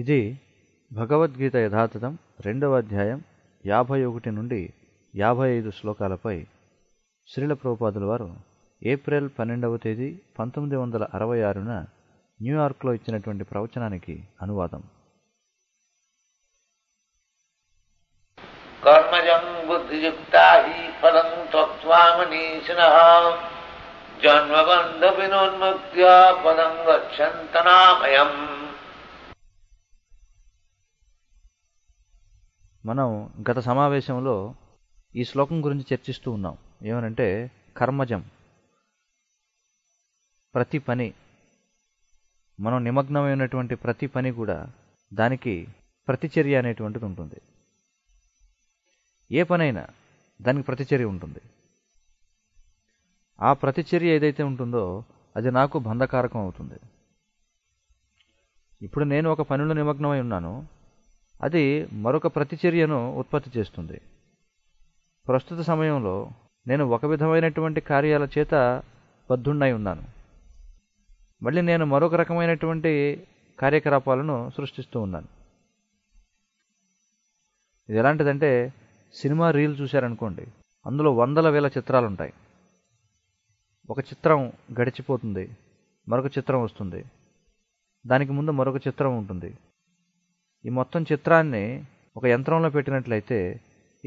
ఇది భగవద్గీత యథాతథం రెండవ అధ్యాయం యాభై ఒకటి నుండి యాభై ఐదు శ్లోకాలపై శ్రీల ప్రభుపాదుల వారు ఏప్రిల్ పన్నెండవ తేదీ పంతొమ్మిది వందల అరవై ఆరున న్యూయార్క్లో ఇచ్చినటువంటి ప్రవచనానికి అనువాదం కర్మజం బుద్ధియుక్త ఫలం త్వమనీషిణ జన్మబంధ వినోన్ముక్త్యా పదం గచ్చంతనామయం మనం గత సమావేశంలో ఈ శ్లోకం గురించి చర్చిస్తూ ఉన్నాం ఏమనంటే కర్మజం ప్రతి పని మనం నిమగ్నమైనటువంటి ప్రతి పని కూడా దానికి ప్రతిచర్య అనేటువంటిది ఉంటుంది ఏ పనైనా దానికి ప్రతిచర్య ఉంటుంది ఆ ప్రతిచర్య ఏదైతే ఉంటుందో అది నాకు బంధకారకం అవుతుంది ఇప్పుడు నేను ఒక పనిలో నిమగ్నమై ఉన్నాను అది మరొక ప్రతిచర్యను ఉత్పత్తి చేస్తుంది ప్రస్తుత సమయంలో నేను ఒక విధమైనటువంటి కార్యాల చేత బద్ధుణ్ణై ఉన్నాను మళ్ళీ నేను మరొక రకమైనటువంటి కార్యకలాపాలను సృష్టిస్తూ ఉన్నాను ఇది ఎలాంటిదంటే సినిమా రీల్ చూశారనుకోండి అందులో వందల వేల చిత్రాలు ఉంటాయి ఒక చిత్రం గడిచిపోతుంది మరొక చిత్రం వస్తుంది దానికి ముందు మరొక చిత్రం ఉంటుంది ఈ మొత్తం చిత్రాన్ని ఒక యంత్రంలో పెట్టినట్లయితే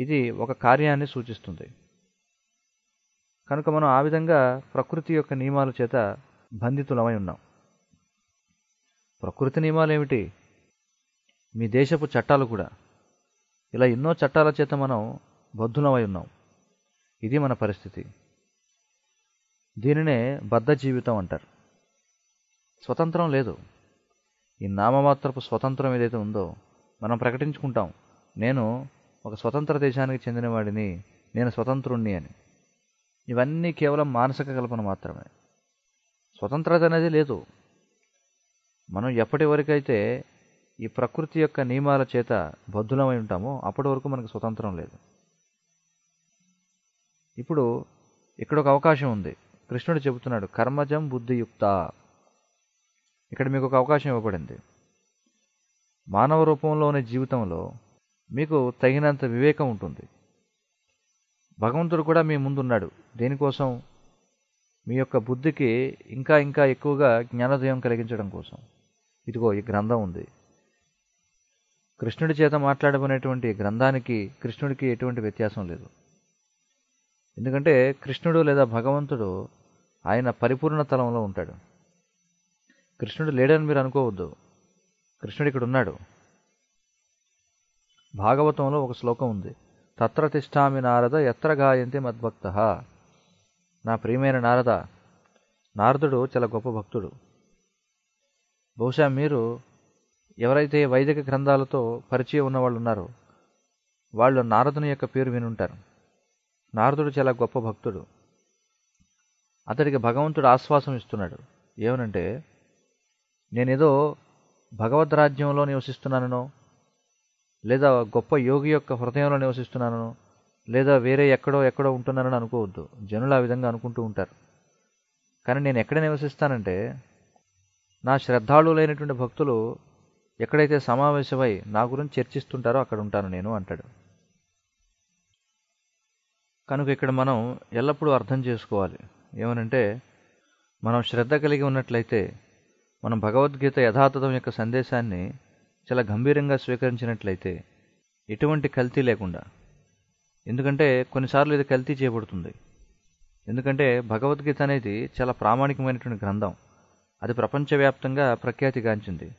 ఇది ఒక కార్యాన్ని సూచిస్తుంది కనుక మనం ఆ విధంగా ప్రకృతి యొక్క నియమాల చేత బంధితులమై ఉన్నాం ప్రకృతి నియమాలు ఏమిటి మీ దేశపు చట్టాలు కూడా ఇలా ఎన్నో చట్టాల చేత మనం బద్ధులమై ఉన్నాం ఇది మన పరిస్థితి దీనినే బద్ధ జీవితం అంటారు స్వతంత్రం లేదు ఈ నామమాత్రపు స్వతంత్రం ఏదైతే ఉందో మనం ప్రకటించుకుంటాం నేను ఒక స్వతంత్ర దేశానికి చెందినవాడిని నేను స్వతంత్రుణ్ణి అని ఇవన్నీ కేవలం మానసిక కల్పన మాత్రమే స్వతంత్రత అనేది లేదు మనం ఎప్పటి వరకైతే ఈ ప్రకృతి యొక్క నియమాల చేత బద్ధులమై ఉంటామో అప్పటి వరకు మనకు స్వతంత్రం లేదు ఇప్పుడు ఇక్కడ ఒక అవకాశం ఉంది కృష్ణుడు చెబుతున్నాడు కర్మజం బుద్ధియుక్త ఇక్కడ మీకు ఒక అవకాశం ఇవ్వబడింది మానవ రూపంలోని జీవితంలో మీకు తగినంత వివేకం ఉంటుంది భగవంతుడు కూడా మీ ముందున్నాడు దేనికోసం మీ యొక్క బుద్ధికి ఇంకా ఇంకా ఎక్కువగా జ్ఞానోదయం కలిగించడం కోసం ఇదిగో ఈ గ్రంథం ఉంది కృష్ణుడి చేత మాట్లాడబోనేటువంటి గ్రంథానికి కృష్ణుడికి ఎటువంటి వ్యత్యాసం లేదు ఎందుకంటే కృష్ణుడు లేదా భగవంతుడు ఆయన పరిపూర్ణ తలంలో ఉంటాడు కృష్ణుడు లేడని మీరు అనుకోవద్దు కృష్ణుడు ఇక్కడ ఉన్నాడు భాగవతంలో ఒక శ్లోకం ఉంది తత్ర తిష్టామి నారద ఎత్ర గాయంతి మద్భక్త నా ప్రియమైన నారద నారదుడు చాలా గొప్ప భక్తుడు బహుశా మీరు ఎవరైతే వైదిక గ్రంథాలతో పరిచయం ఉన్నవాళ్ళు ఉన్నారో వాళ్ళు నారదుని యొక్క పేరు వినుంటారు నారదుడు చాలా గొప్ప భక్తుడు అతడికి భగవంతుడు ఆశ్వాసం ఇస్తున్నాడు ఏమనంటే నేనేదో భగవద్ రాజ్యంలో లేదా గొప్ప యోగి యొక్క హృదయంలో నివసిస్తున్నానో లేదా వేరే ఎక్కడో ఎక్కడో ఉంటున్నానని అనుకోవద్దు జనులు ఆ విధంగా అనుకుంటూ ఉంటారు కానీ నేను ఎక్కడ నివసిస్తానంటే నా శ్రద్ధాళులైనటువంటి భక్తులు ఎక్కడైతే సమావేశమై నా గురించి చర్చిస్తుంటారో అక్కడ ఉంటాను నేను అంటాడు కనుక ఇక్కడ మనం ఎల్లప్పుడూ అర్థం చేసుకోవాలి ఏమనంటే మనం శ్రద్ధ కలిగి ఉన్నట్లయితే మనం భగవద్గీత యథాతథం యొక్క సందేశాన్ని చాలా గంభీరంగా స్వీకరించినట్లయితే ఎటువంటి కల్తీ లేకుండా ఎందుకంటే కొన్నిసార్లు ఇది కల్తీ చేయబడుతుంది ఎందుకంటే భగవద్గీత అనేది చాలా ప్రామాణికమైనటువంటి గ్రంథం అది ప్రపంచవ్యాప్తంగా ప్రఖ్యాతిగాంచింది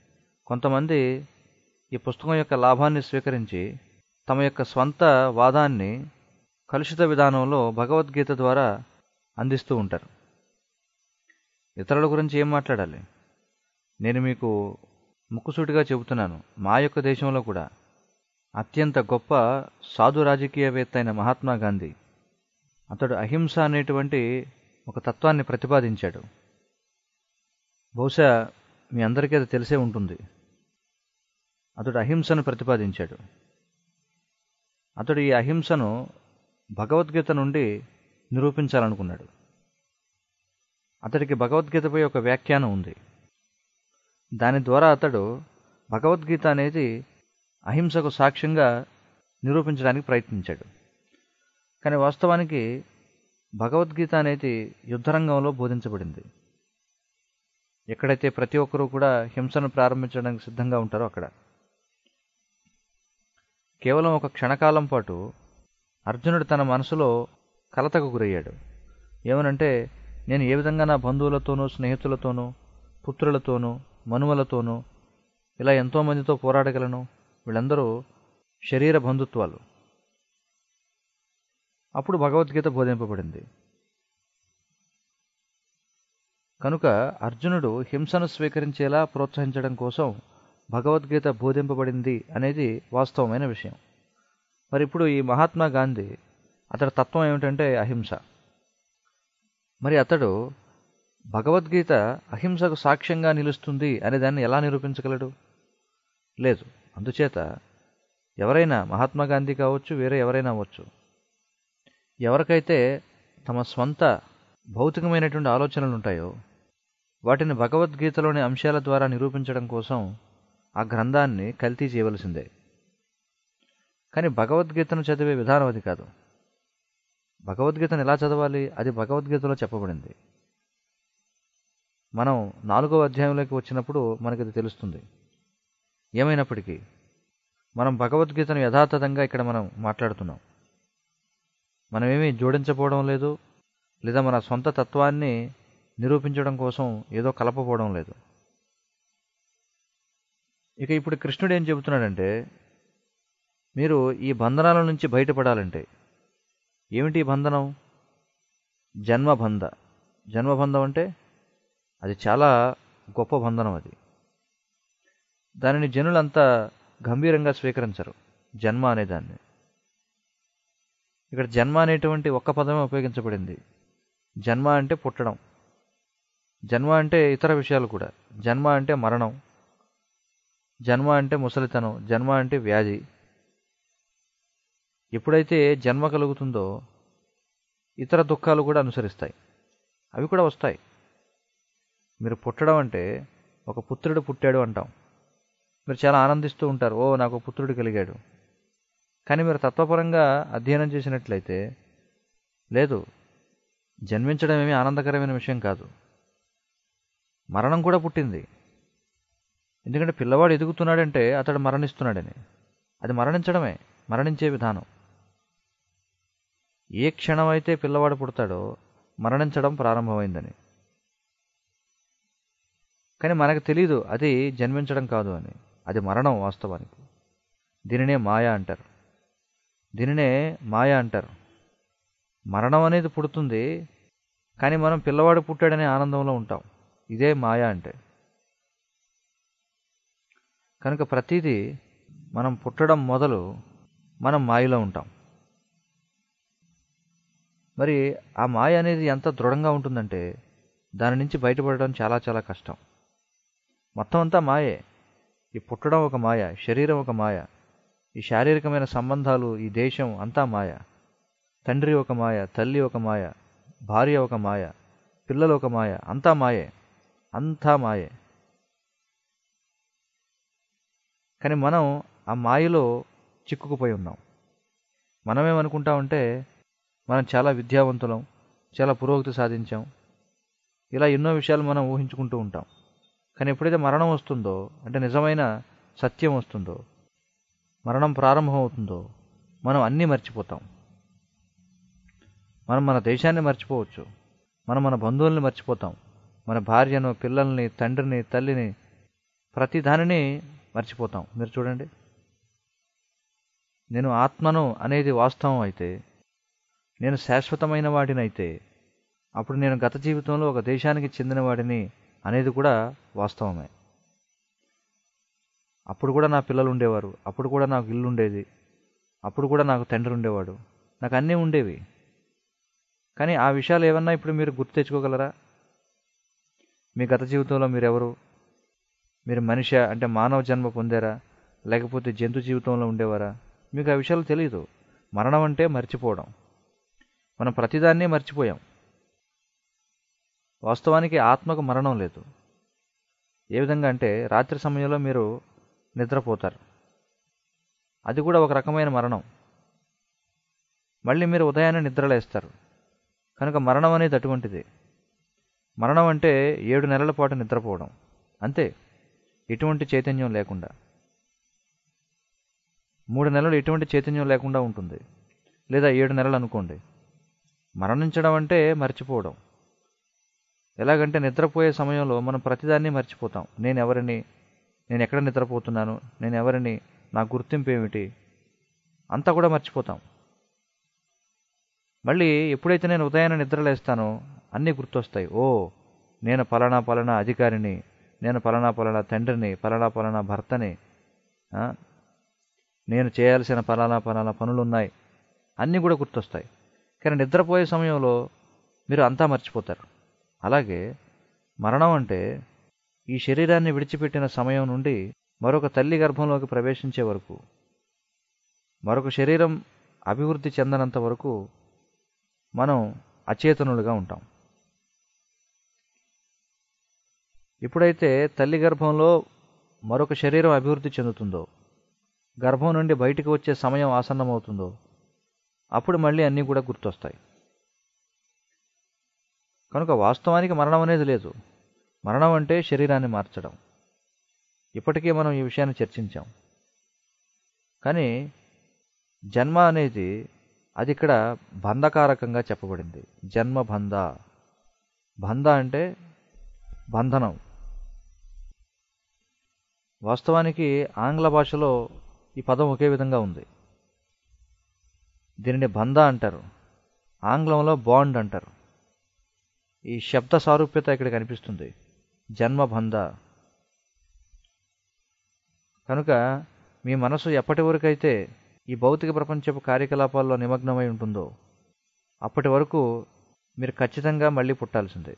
కొంతమంది ఈ పుస్తకం యొక్క లాభాన్ని స్వీకరించి తమ యొక్క స్వంత వాదాన్ని కలుషిత విధానంలో భగవద్గీత ద్వారా అందిస్తూ ఉంటారు ఇతరుల గురించి ఏం మాట్లాడాలి నేను మీకు ముక్కుసూటిగా చెబుతున్నాను మా యొక్క దేశంలో కూడా అత్యంత గొప్ప సాధు రాజకీయవేత్త అయిన మహాత్మా గాంధీ అతడు అహింస అనేటువంటి ఒక తత్వాన్ని ప్రతిపాదించాడు బహుశా మీ అందరికీ అది తెలిసే ఉంటుంది అతడు అహింసను ప్రతిపాదించాడు అతడు ఈ అహింసను భగవద్గీత నుండి నిరూపించాలనుకున్నాడు అతడికి భగవద్గీతపై ఒక వ్యాఖ్యానం ఉంది దాని ద్వారా అతడు భగవద్గీత అనేది అహింసకు సాక్ష్యంగా నిరూపించడానికి ప్రయత్నించాడు కానీ వాస్తవానికి భగవద్గీత అనేది యుద్ధరంగంలో బోధించబడింది ఎక్కడైతే ప్రతి ఒక్కరూ కూడా హింసను ప్రారంభించడానికి సిద్ధంగా ఉంటారో అక్కడ కేవలం ఒక క్షణకాలం పాటు అర్జునుడు తన మనసులో కలతకు గురయ్యాడు ఏమనంటే నేను ఏ విధంగా నా బంధువులతోనూ స్నేహితులతోనూ పుత్రులతోనూ మనుమలతోనూ ఇలా ఎంతోమందితో పోరాడగలను వీళ్ళందరూ శరీర బంధుత్వాలు అప్పుడు భగవద్గీత బోధింపబడింది కనుక అర్జునుడు హింసను స్వీకరించేలా ప్రోత్సహించడం కోసం భగవద్గీత బోధింపబడింది అనేది వాస్తవమైన విషయం మరి ఇప్పుడు ఈ మహాత్మా గాంధీ అతడి తత్వం ఏమిటంటే అహింస మరి అతడు భగవద్గీత అహింసకు సాక్ష్యంగా నిలుస్తుంది అనే దాన్ని ఎలా నిరూపించగలడు లేదు అందుచేత ఎవరైనా మహాత్మాగాంధీ కావచ్చు వేరే ఎవరైనా అవ్వచ్చు ఎవరికైతే తమ స్వంత భౌతికమైనటువంటి ఆలోచనలు ఉంటాయో వాటిని భగవద్గీతలోని అంశాల ద్వారా నిరూపించడం కోసం ఆ గ్రంథాన్ని కల్తీ చేయవలసిందే కానీ భగవద్గీతను చదివే విధానం అది కాదు భగవద్గీతను ఎలా చదవాలి అది భగవద్గీతలో చెప్పబడింది మనం నాలుగవ అధ్యాయంలోకి వచ్చినప్పుడు మనకి అది తెలుస్తుంది ఏమైనప్పటికీ మనం భగవద్గీతను యథాతథంగా ఇక్కడ మనం మాట్లాడుతున్నాం మనమేమీ జోడించపోవడం లేదు లేదా మన సొంత తత్వాన్ని నిరూపించడం కోసం ఏదో కలపపోవడం లేదు ఇక ఇప్పుడు కృష్ణుడు ఏం చెబుతున్నాడంటే మీరు ఈ బంధనాల నుంచి బయటపడాలంటే ఏమిటి బంధనం జన్మబంధ జన్మబంధం అంటే అది చాలా గొప్ప బంధనం అది దానిని జనులంతా గంభీరంగా స్వీకరించరు జన్మ అనేదాన్ని ఇక్కడ జన్మ అనేటువంటి ఒక్క పదమే ఉపయోగించబడింది జన్మ అంటే పుట్టడం జన్మ అంటే ఇతర విషయాలు కూడా జన్మ అంటే మరణం జన్మ అంటే ముసలితనం జన్మ అంటే వ్యాధి ఎప్పుడైతే జన్మ కలుగుతుందో ఇతర దుఃఖాలు కూడా అనుసరిస్తాయి అవి కూడా వస్తాయి మీరు పుట్టడం అంటే ఒక పుత్రుడు పుట్టాడు అంటాం మీరు చాలా ఆనందిస్తూ ఉంటారు ఓ నాకు పుత్రుడు కలిగాడు కానీ మీరు తత్వపరంగా అధ్యయనం చేసినట్లయితే లేదు జన్మించడం ఏమీ ఆనందకరమైన విషయం కాదు మరణం కూడా పుట్టింది ఎందుకంటే పిల్లవాడు ఎదుగుతున్నాడంటే అతడు మరణిస్తున్నాడని అది మరణించడమే మరణించే విధానం ఏ క్షణమైతే పిల్లవాడు పుడతాడో మరణించడం ప్రారంభమైందని కానీ మనకు తెలియదు అది జన్మించడం కాదు అని అది మరణం వాస్తవానికి దీనినే మాయ అంటారు దీనినే మాయ అంటారు మరణం అనేది పుడుతుంది కానీ మనం పిల్లవాడు పుట్టాడనే ఆనందంలో ఉంటాం ఇదే మాయ అంటే కనుక ప్రతిదీ మనం పుట్టడం మొదలు మనం మాయలో ఉంటాం మరి ఆ మాయ అనేది ఎంత దృఢంగా ఉంటుందంటే దాని నుంచి బయటపడడం చాలా చాలా కష్టం మొత్తం అంతా మాయే ఈ పుట్టడం ఒక మాయ శరీరం ఒక మాయ ఈ శారీరకమైన సంబంధాలు ఈ దేశం అంతా మాయ తండ్రి ఒక మాయ తల్లి ఒక మాయ భార్య ఒక మాయ పిల్లలు ఒక మాయ అంతా మాయే అంతా మాయే కానీ మనం ఆ మాయలో చిక్కుకుపోయి ఉన్నాం మనమేమనుకుంటామంటే మనం చాలా విద్యావంతులం చాలా పురోగతి సాధించాం ఇలా ఎన్నో విషయాలు మనం ఊహించుకుంటూ ఉంటాం కానీ ఎప్పుడైతే మరణం వస్తుందో అంటే నిజమైన సత్యం వస్తుందో మరణం ప్రారంభమవుతుందో మనం అన్నీ మర్చిపోతాం మనం మన దేశాన్ని మర్చిపోవచ్చు మనం మన బంధువుల్ని మర్చిపోతాం మన భార్యను పిల్లల్ని తండ్రిని తల్లిని ప్రతి దానిని మర్చిపోతాం మీరు చూడండి నేను ఆత్మను అనేది వాస్తవం అయితే నేను శాశ్వతమైన వాడినైతే అప్పుడు నేను గత జీవితంలో ఒక దేశానికి చెందినవాడిని అనేది కూడా వాస్తవమే అప్పుడు కూడా నా పిల్లలు ఉండేవారు అప్పుడు కూడా నాకు ఇల్లు ఉండేది అప్పుడు కూడా నాకు తండ్రి ఉండేవాడు నాకు అన్నీ ఉండేవి కానీ ఆ విషయాలు ఏమన్నా ఇప్పుడు మీరు గుర్తు తెచ్చుకోగలరా మీ గత జీవితంలో మీరెవరు మీరు మనిషి అంటే మానవ జన్మ పొందారా లేకపోతే జంతు జీవితంలో ఉండేవారా మీకు ఆ విషయాలు తెలియదు మరణం అంటే మర్చిపోవడం మనం ప్రతిదాన్నే మర్చిపోయాం వాస్తవానికి ఆత్మకు మరణం లేదు ఏ విధంగా అంటే రాత్రి సమయంలో మీరు నిద్రపోతారు అది కూడా ఒక రకమైన మరణం మళ్ళీ మీరు ఉదయాన్నే నిద్రలేస్తారు కనుక మరణం అనేది అటువంటిది మరణం అంటే ఏడు నెలల పాటు నిద్రపోవడం అంతే ఎటువంటి చైతన్యం లేకుండా మూడు నెలలు ఎటువంటి చైతన్యం లేకుండా ఉంటుంది లేదా ఏడు నెలలు అనుకోండి మరణించడం అంటే మర్చిపోవడం ఎలాగంటే నిద్రపోయే సమయంలో మనం ప్రతిదాన్ని మర్చిపోతాం నేను ఎవరిని నేను ఎక్కడ నిద్రపోతున్నాను నేను ఎవరిని నా గుర్తింపు ఏమిటి అంతా కూడా మర్చిపోతాం మళ్ళీ ఎప్పుడైతే నేను ఉదయాన్నే నిద్రలేస్తానో అన్నీ గుర్తొస్తాయి ఓ నేను పలానా పలానా అధికారిని నేను పలానా పలానా తండ్రిని పలానా పలానా భర్తని నేను చేయాల్సిన పలానా పలానా పనులు ఉన్నాయి అన్నీ కూడా గుర్తొస్తాయి కానీ నిద్రపోయే సమయంలో మీరు అంతా మర్చిపోతారు అలాగే మరణం అంటే ఈ శరీరాన్ని విడిచిపెట్టిన సమయం నుండి మరొక తల్లి గర్భంలోకి ప్రవేశించే వరకు మరొక శరీరం అభివృద్ధి చెందనంత వరకు మనం అచేతనులుగా ఉంటాం ఎప్పుడైతే తల్లి గర్భంలో మరొక శరీరం అభివృద్ధి చెందుతుందో గర్భం నుండి బయటకు వచ్చే సమయం ఆసన్నమవుతుందో అప్పుడు మళ్ళీ అన్నీ కూడా గుర్తొస్తాయి కనుక వాస్తవానికి మరణం అనేది లేదు మరణం అంటే శరీరాన్ని మార్చడం ఇప్పటికే మనం ఈ విషయాన్ని చర్చించాం కానీ జన్మ అనేది అది ఇక్కడ బంధకారకంగా చెప్పబడింది జన్మ బంధ బంధ అంటే బంధనం వాస్తవానికి ఆంగ్ల భాషలో ఈ పదం ఒకే విధంగా ఉంది దీనిని బంధ అంటారు ఆంగ్లంలో బాండ్ అంటారు ఈ శబ్ద సారూప్యత ఇక్కడ కనిపిస్తుంది జన్మబంధ కనుక మీ మనసు ఎప్పటి వరకైతే ఈ భౌతిక ప్రపంచపు కార్యకలాపాల్లో నిమగ్నమై ఉంటుందో అప్పటి వరకు మీరు ఖచ్చితంగా మళ్ళీ పుట్టాల్సిందే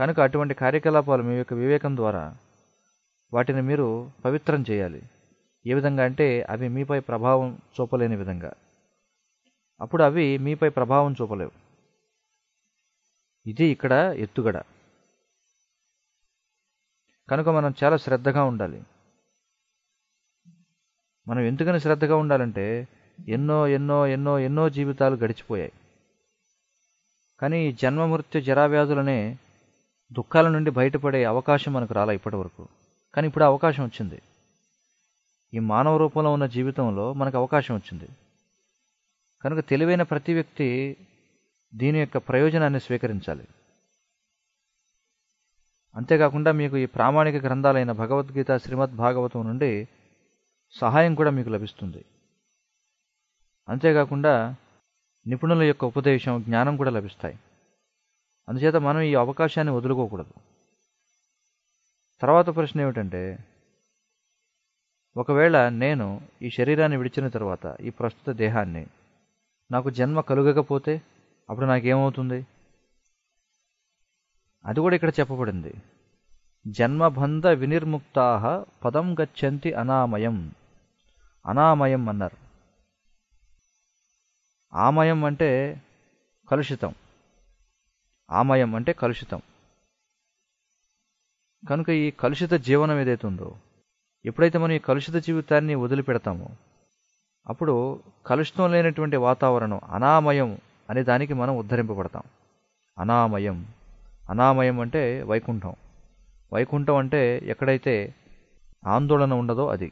కనుక అటువంటి కార్యకలాపాలు మీ యొక్క వివేకం ద్వారా వాటిని మీరు పవిత్రం చేయాలి ఏ విధంగా అంటే అవి మీపై ప్రభావం చూపలేని విధంగా అప్పుడు అవి మీపై ప్రభావం చూపలేవు ఇది ఇక్కడ ఎత్తుగడ కనుక మనం చాలా శ్రద్ధగా ఉండాలి మనం ఎందుకని శ్రద్ధగా ఉండాలంటే ఎన్నో ఎన్నో ఎన్నో ఎన్నో జీవితాలు గడిచిపోయాయి కానీ జన్మమృత్యు జరావ్యాధులనే దుఃఖాల నుండి బయటపడే అవకాశం మనకు రాలే ఇప్పటివరకు కానీ ఇప్పుడు అవకాశం వచ్చింది ఈ మానవ రూపంలో ఉన్న జీవితంలో మనకు అవకాశం వచ్చింది కనుక తెలివైన ప్రతి వ్యక్తి దీని యొక్క ప్రయోజనాన్ని స్వీకరించాలి అంతేకాకుండా మీకు ఈ ప్రామాణిక గ్రంథాలైన భగవద్గీత శ్రీమద్ భాగవతం నుండి సహాయం కూడా మీకు లభిస్తుంది అంతేకాకుండా నిపుణుల యొక్క ఉపదేశం జ్ఞానం కూడా లభిస్తాయి అందుచేత మనం ఈ అవకాశాన్ని వదులుకోకూడదు తర్వాత ప్రశ్న ఏమిటంటే ఒకవేళ నేను ఈ శరీరాన్ని విడిచిన తర్వాత ఈ ప్రస్తుత దేహాన్ని నాకు జన్మ కలుగకపోతే అప్పుడు నాకేమవుతుంది అది కూడా ఇక్కడ చెప్పబడింది జన్మబంధ వినిర్ముక్తా పదం గచ్చంతి అనామయం అనామయం అన్నారు ఆమయం అంటే కలుషితం ఆమయం అంటే కలుషితం కనుక ఈ కలుషిత జీవనం ఏదైతే ఉందో ఎప్పుడైతే మనం ఈ కలుషిత జీవితాన్ని వదిలిపెడతామో అప్పుడు కలుషితం లేనటువంటి వాతావరణం అనామయం అనే దానికి మనం ఉద్ధరింపబడతాం అనామయం అనామయం అంటే వైకుంఠం వైకుంఠం అంటే ఎక్కడైతే ఆందోళన ఉండదో అది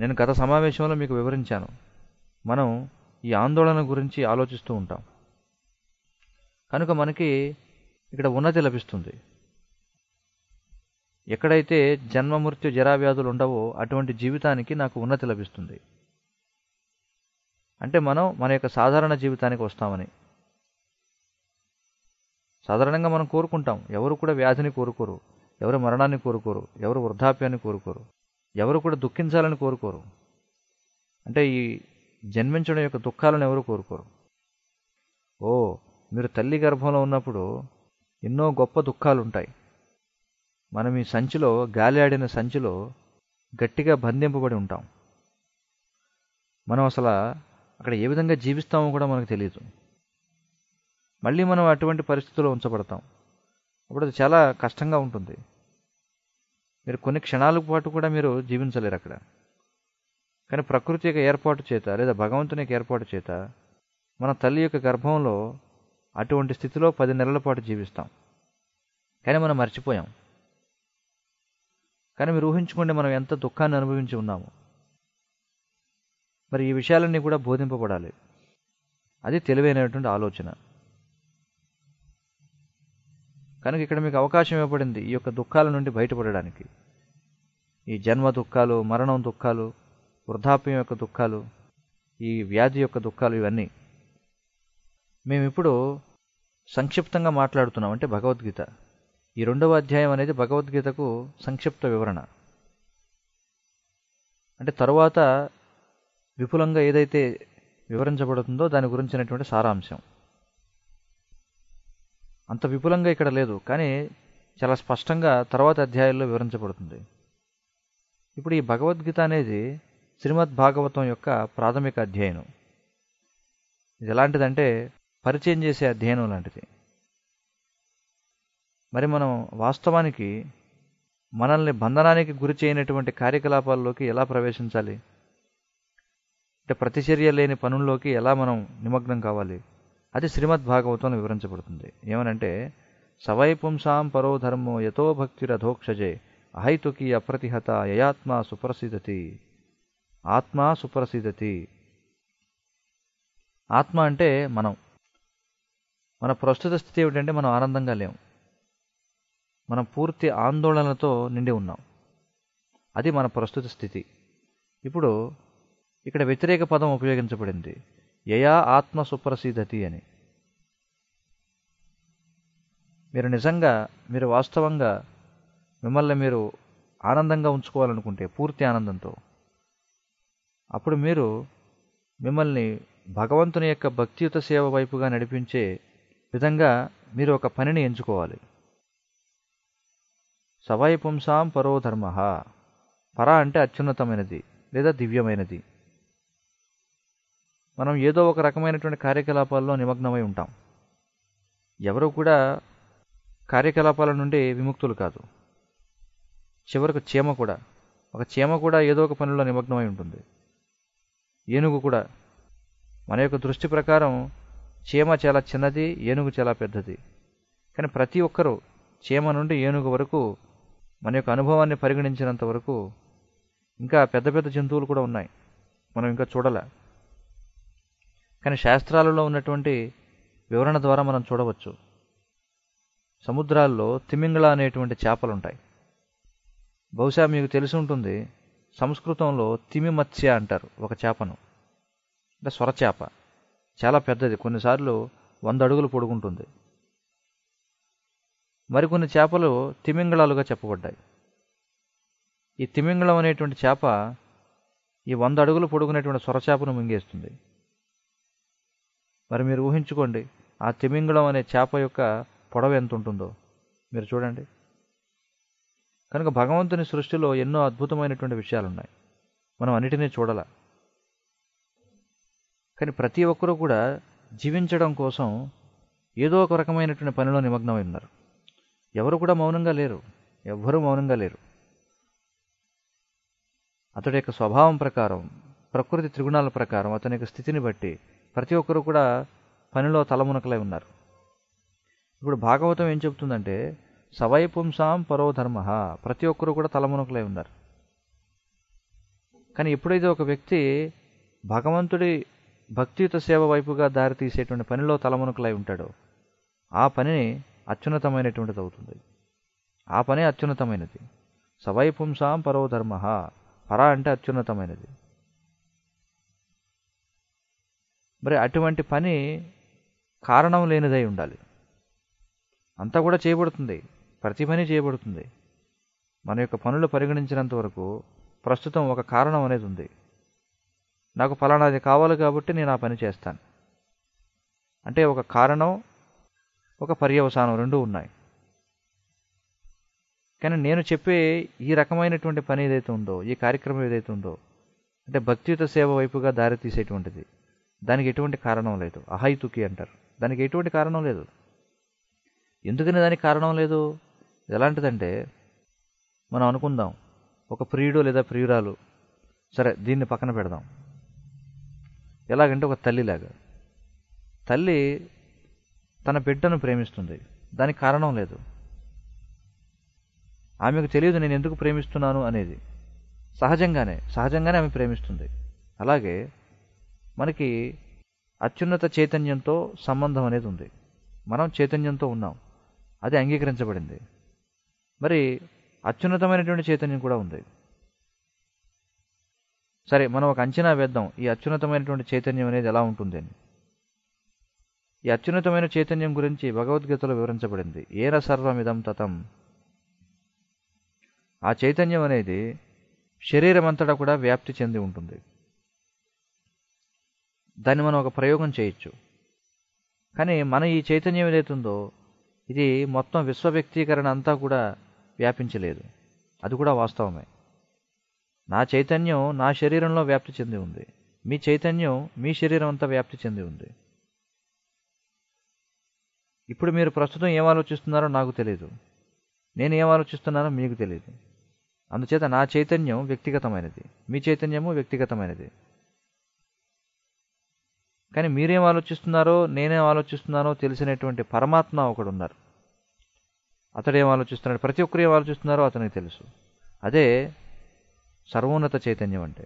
నేను గత సమావేశంలో మీకు వివరించాను మనం ఈ ఆందోళన గురించి ఆలోచిస్తూ ఉంటాం కనుక మనకి ఇక్కడ ఉన్నతి లభిస్తుంది ఎక్కడైతే జన్మమృత్యు జరావ్యాధులు ఉండవో అటువంటి జీవితానికి నాకు ఉన్నతి లభిస్తుంది అంటే మనం మన యొక్క సాధారణ జీవితానికి వస్తామని సాధారణంగా మనం కోరుకుంటాం ఎవరు కూడా వ్యాధిని కోరుకోరు ఎవరు మరణాన్ని కోరుకోరు ఎవరు వృద్ధాప్యాన్ని కోరుకోరు ఎవరు కూడా దుఃఖించాలని కోరుకోరు అంటే ఈ జన్మించడం యొక్క దుఃఖాలను ఎవరు కోరుకోరు ఓ మీరు తల్లి గర్భంలో ఉన్నప్పుడు ఎన్నో గొప్ప దుఃఖాలు ఉంటాయి మనం ఈ సంచిలో గాలి ఆడిన సంచిలో గట్టిగా బంధింపబడి ఉంటాం మనం అసలు అక్కడ ఏ విధంగా జీవిస్తామో కూడా మనకు తెలియదు మళ్ళీ మనం అటువంటి పరిస్థితుల్లో ఉంచబడతాం అప్పుడు అది చాలా కష్టంగా ఉంటుంది మీరు కొన్ని క్షణాల పాటు కూడా మీరు జీవించలేరు అక్కడ కానీ ప్రకృతి యొక్క ఏర్పాటు చేత లేదా భగవంతుని యొక్క ఏర్పాటు చేత మన తల్లి యొక్క గర్భంలో అటువంటి స్థితిలో పది నెలల పాటు జీవిస్తాం కానీ మనం మర్చిపోయాం కానీ మీరు ఊహించుకోండి మనం ఎంత దుఃఖాన్ని అనుభవించి ఉన్నాము మరి ఈ విషయాలన్నీ కూడా బోధింపబడాలి అది తెలివైనటువంటి ఆలోచన కనుక ఇక్కడ మీకు అవకాశం ఇవ్వబడింది ఈ యొక్క దుఃఖాల నుండి బయటపడడానికి ఈ జన్మ దుఃఖాలు మరణం దుఃఖాలు వృద్ధాప్యం యొక్క దుఃఖాలు ఈ వ్యాధి యొక్క దుఃఖాలు ఇవన్నీ మేమిప్పుడు సంక్షిప్తంగా మాట్లాడుతున్నాం అంటే భగవద్గీత ఈ రెండవ అధ్యాయం అనేది భగవద్గీతకు సంక్షిప్త వివరణ అంటే తరువాత విపులంగా ఏదైతే వివరించబడుతుందో దాని గురించినటువంటి సారాంశం అంత విపులంగా ఇక్కడ లేదు కానీ చాలా స్పష్టంగా తర్వాత అధ్యాయాల్లో వివరించబడుతుంది ఇప్పుడు ఈ భగవద్గీత అనేది శ్రీమద్ భాగవతం యొక్క ప్రాథమిక అధ్యయనం ఇది ఎలాంటిదంటే పరిచయం చేసే అధ్యయనం లాంటిది మరి మనం వాస్తవానికి మనల్ని బంధనానికి గురి చేయనటువంటి కార్యకలాపాల్లోకి ఎలా ప్రవేశించాలి అంటే ప్రతిచర్య లేని పనుల్లోకి ఎలా మనం నిమగ్నం కావాలి అది శ్రీమద్ భాగవతంలో వివరించబడుతుంది ఏమనంటే సవైపుంసాం పుంసాం పరో ధర్మో యతో అహైతుకి అప్రతిహత యయాత్మ సుప్రసిద్ధతి ఆత్మ సుప్రసిద్ధతి ఆత్మ అంటే మనం మన ప్రస్తుత స్థితి ఏమిటంటే మనం ఆనందంగా లేము మనం పూర్తి ఆందోళనలతో నిండి ఉన్నాం అది మన ప్రస్తుత స్థితి ఇప్పుడు ఇక్కడ వ్యతిరేక పదం ఉపయోగించబడింది యయా ఆత్మ సుప్రసీదతి అని మీరు నిజంగా మీరు వాస్తవంగా మిమ్మల్ని మీరు ఆనందంగా ఉంచుకోవాలనుకుంటే పూర్తి ఆనందంతో అప్పుడు మీరు మిమ్మల్ని భగవంతుని యొక్క భక్తియుత సేవ వైపుగా నడిపించే విధంగా మీరు ఒక పనిని ఎంచుకోవాలి సవాయి పుంసాం పరోధర్మ పర అంటే అత్యున్నతమైనది లేదా దివ్యమైనది మనం ఏదో ఒక రకమైనటువంటి కార్యకలాపాల్లో నిమగ్నమై ఉంటాం ఎవరు కూడా కార్యకలాపాల నుండి విముక్తులు కాదు చివరకు చీమ కూడా ఒక చీమ కూడా ఏదో ఒక పనిలో నిమగ్నమై ఉంటుంది ఏనుగు కూడా మన యొక్క దృష్టి ప్రకారం చీమ చాలా చిన్నది ఏనుగు చాలా పెద్దది కానీ ప్రతి ఒక్కరూ చీమ నుండి ఏనుగు వరకు మన యొక్క అనుభవాన్ని పరిగణించినంత వరకు ఇంకా పెద్ద పెద్ద జంతువులు కూడా ఉన్నాయి మనం ఇంకా చూడలే కానీ శాస్త్రాలలో ఉన్నటువంటి వివరణ ద్వారా మనం చూడవచ్చు సముద్రాల్లో తిమింగళ అనేటువంటి చేపలు ఉంటాయి బహుశా మీకు తెలిసి ఉంటుంది సంస్కృతంలో తిమి మత్స్య అంటారు ఒక చేపను అంటే సొరచేప చాలా పెద్దది కొన్నిసార్లు వంద అడుగులు పొడుగుంటుంది మరికొన్ని చేపలు తిమింగళాలుగా చెప్పబడ్డాయి ఈ తిమింగళం అనేటువంటి చేప ఈ వంద అడుగులు పొడుగునేటువంటి స్వరచేపను మింగేస్తుంది మరి మీరు ఊహించుకోండి ఆ తిమింగళం అనే చేప యొక్క పొడవు ఎంత ఉంటుందో మీరు చూడండి కనుక భగవంతుని సృష్టిలో ఎన్నో అద్భుతమైనటువంటి విషయాలు ఉన్నాయి మనం అన్నిటినీ చూడాల కానీ ప్రతి ఒక్కరూ కూడా జీవించడం కోసం ఏదో ఒక రకమైనటువంటి పనిలో నిమగ్నమై ఉన్నారు ఎవరు కూడా మౌనంగా లేరు ఎవ్వరూ మౌనంగా లేరు అతడి యొక్క స్వభావం ప్రకారం ప్రకృతి త్రిగుణాల ప్రకారం అతని యొక్క స్థితిని బట్టి ప్రతి ఒక్కరు కూడా పనిలో తలమునకలై ఉన్నారు ఇప్పుడు భాగవతం ఏం చెబుతుందంటే సవైపుంసాం పరోధర్మ ప్రతి ఒక్కరు కూడా తలమునకలై ఉన్నారు కానీ ఎప్పుడైతే ఒక వ్యక్తి భగవంతుడి భక్తియుత సేవ వైపుగా దారితీసేటువంటి పనిలో తలమునకలై ఉంటాడో ఆ పని అత్యున్నతమైనటువంటిది అవుతుంది ఆ పని అత్యున్నతమైనది సవైపుంసాం పరోధర్మ పర అంటే అత్యున్నతమైనది మరి అటువంటి పని కారణం లేనిదై ఉండాలి అంతా కూడా చేయబడుతుంది ప్రతి పని చేయబడుతుంది మన యొక్క పనులు పరిగణించినంత వరకు ప్రస్తుతం ఒక కారణం అనేది ఉంది నాకు ఫలానాది కావాలి కాబట్టి నేను ఆ పని చేస్తాను అంటే ఒక కారణం ఒక పర్యవసానం రెండూ ఉన్నాయి కానీ నేను చెప్పే ఈ రకమైనటువంటి పని ఏదైతే ఉందో ఈ కార్యక్రమం ఏదైతే ఉందో అంటే భక్తియుత సేవ వైపుగా దారితీసేటువంటిది దానికి ఎటువంటి కారణం లేదు అహైతుకి అంటారు దానికి ఎటువంటి కారణం లేదు ఎందుకని దానికి కారణం లేదు ఎలాంటిదంటే మనం అనుకుందాం ఒక ప్రియుడు లేదా ప్రియురాలు సరే దీన్ని పక్కన పెడదాం ఎలాగంటే ఒక తల్లిలాగా తల్లి తన బిడ్డను ప్రేమిస్తుంది దానికి కారణం లేదు ఆమెకు తెలియదు నేను ఎందుకు ప్రేమిస్తున్నాను అనేది సహజంగానే సహజంగానే ఆమె ప్రేమిస్తుంది అలాగే మనకి అత్యున్నత చైతన్యంతో సంబంధం అనేది ఉంది మనం చైతన్యంతో ఉన్నాం అది అంగీకరించబడింది మరి అత్యున్నతమైనటువంటి చైతన్యం కూడా ఉంది సరే మనం ఒక అంచనా వేద్దాం ఈ అత్యున్నతమైనటువంటి చైతన్యం అనేది ఎలా ఉంటుంది అని ఈ అత్యున్నతమైన చైతన్యం గురించి భగవద్గీతలో వివరించబడింది ఏర సర్వమిదం తతం ఆ చైతన్యం అనేది శరీరం అంతటా కూడా వ్యాప్తి చెంది ఉంటుంది దాన్ని మనం ఒక ప్రయోగం చేయొచ్చు కానీ మన ఈ చైతన్యం ఏదైతుందో ఇది మొత్తం విశ్వ వ్యక్తీకరణ అంతా కూడా వ్యాపించలేదు అది కూడా వాస్తవమే నా చైతన్యం నా శరీరంలో వ్యాప్తి చెంది ఉంది మీ చైతన్యం మీ శరీరం అంతా వ్యాప్తి చెంది ఉంది ఇప్పుడు మీరు ప్రస్తుతం ఏం ఆలోచిస్తున్నారో నాకు తెలియదు నేను ఏం ఆలోచిస్తున్నానో మీకు తెలియదు అందుచేత నా చైతన్యం వ్యక్తిగతమైనది మీ చైతన్యము వ్యక్తిగతమైనది కానీ మీరేం ఆలోచిస్తున్నారో నేనేం ఆలోచిస్తున్నానో తెలిసినటువంటి పరమాత్మ ఒకడు ఉన్నారు అతడేం ఆలోచిస్తున్నాడు ప్రతి ఒక్కరు ఏం ఆలోచిస్తున్నారో అతనికి తెలుసు అదే సర్వోన్నత చైతన్యం అంటే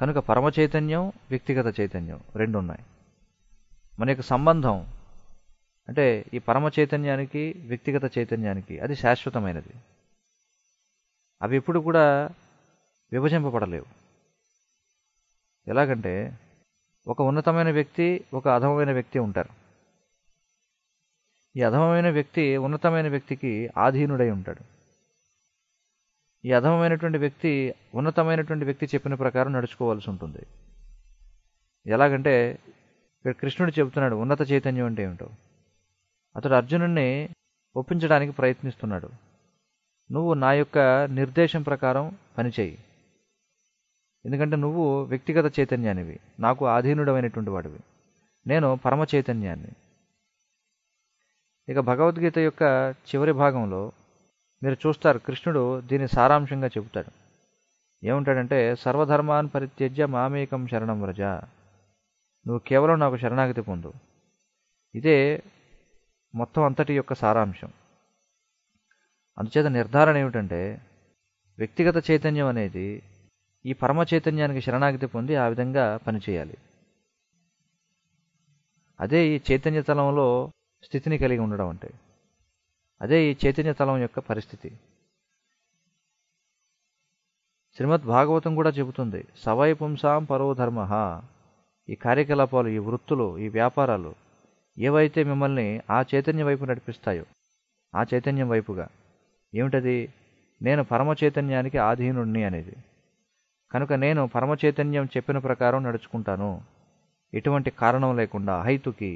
కనుక పరమ చైతన్యం వ్యక్తిగత చైతన్యం రెండు ఉన్నాయి మన యొక్క సంబంధం అంటే ఈ పరమ చైతన్యానికి వ్యక్తిగత చైతన్యానికి అది శాశ్వతమైనది అవి ఎప్పుడు కూడా విభజింపబడలేవు ఎలాగంటే ఒక ఉన్నతమైన వ్యక్తి ఒక అధమమైన వ్యక్తి ఉంటారు ఈ అధమమైన వ్యక్తి ఉన్నతమైన వ్యక్తికి ఆధీనుడై ఉంటాడు ఈ అధమమైనటువంటి వ్యక్తి ఉన్నతమైనటువంటి వ్యక్తి చెప్పిన ప్రకారం నడుచుకోవాల్సి ఉంటుంది ఎలాగంటే ఇక్కడ కృష్ణుడు చెబుతున్నాడు ఉన్నత చైతన్యం అంటే ఏమిటో అతడు అర్జునుడిని ఒప్పించడానికి ప్రయత్నిస్తున్నాడు నువ్వు నా యొక్క నిర్దేశం ప్రకారం పనిచేయి ఎందుకంటే నువ్వు వ్యక్తిగత చైతన్యానివి నాకు ఆధీనుడమైనటువంటి వాడివి నేను పరమ చైతన్యాన్ని ఇక భగవద్గీత యొక్క చివరి భాగంలో మీరు చూస్తారు కృష్ణుడు దీని సారాంశంగా చెబుతాడు ఏముంటాడంటే సర్వధర్మాన్ పరిత్యజ్య మామేకం శరణం వ్రజ నువ్వు కేవలం నాకు శరణాగతి పొందు ఇదే మొత్తం అంతటి యొక్క సారాంశం అందుచేత నిర్ధారణ ఏమిటంటే వ్యక్తిగత చైతన్యం అనేది ఈ పరమ చైతన్యానికి శరణాగతి పొంది ఆ విధంగా పనిచేయాలి అదే ఈ చైతన్య తలంలో స్థితిని కలిగి ఉండడం అంటే అదే ఈ చైతన్య తలం యొక్క పరిస్థితి శ్రీమద్ భాగవతం కూడా చెబుతుంది సవై పుంసాం పరోధర్మ ఈ కార్యకలాపాలు ఈ వృత్తులు ఈ వ్యాపారాలు ఏవైతే మిమ్మల్ని ఆ చైతన్యం వైపు నడిపిస్తాయో ఆ చైతన్యం వైపుగా ఏమిటది నేను పరమ చైతన్యానికి ఆధీనుడిని అనేది కనుక నేను పరమచైతన్యం చెప్పిన ప్రకారం నడుచుకుంటాను ఎటువంటి కారణం లేకుండా హైతుకి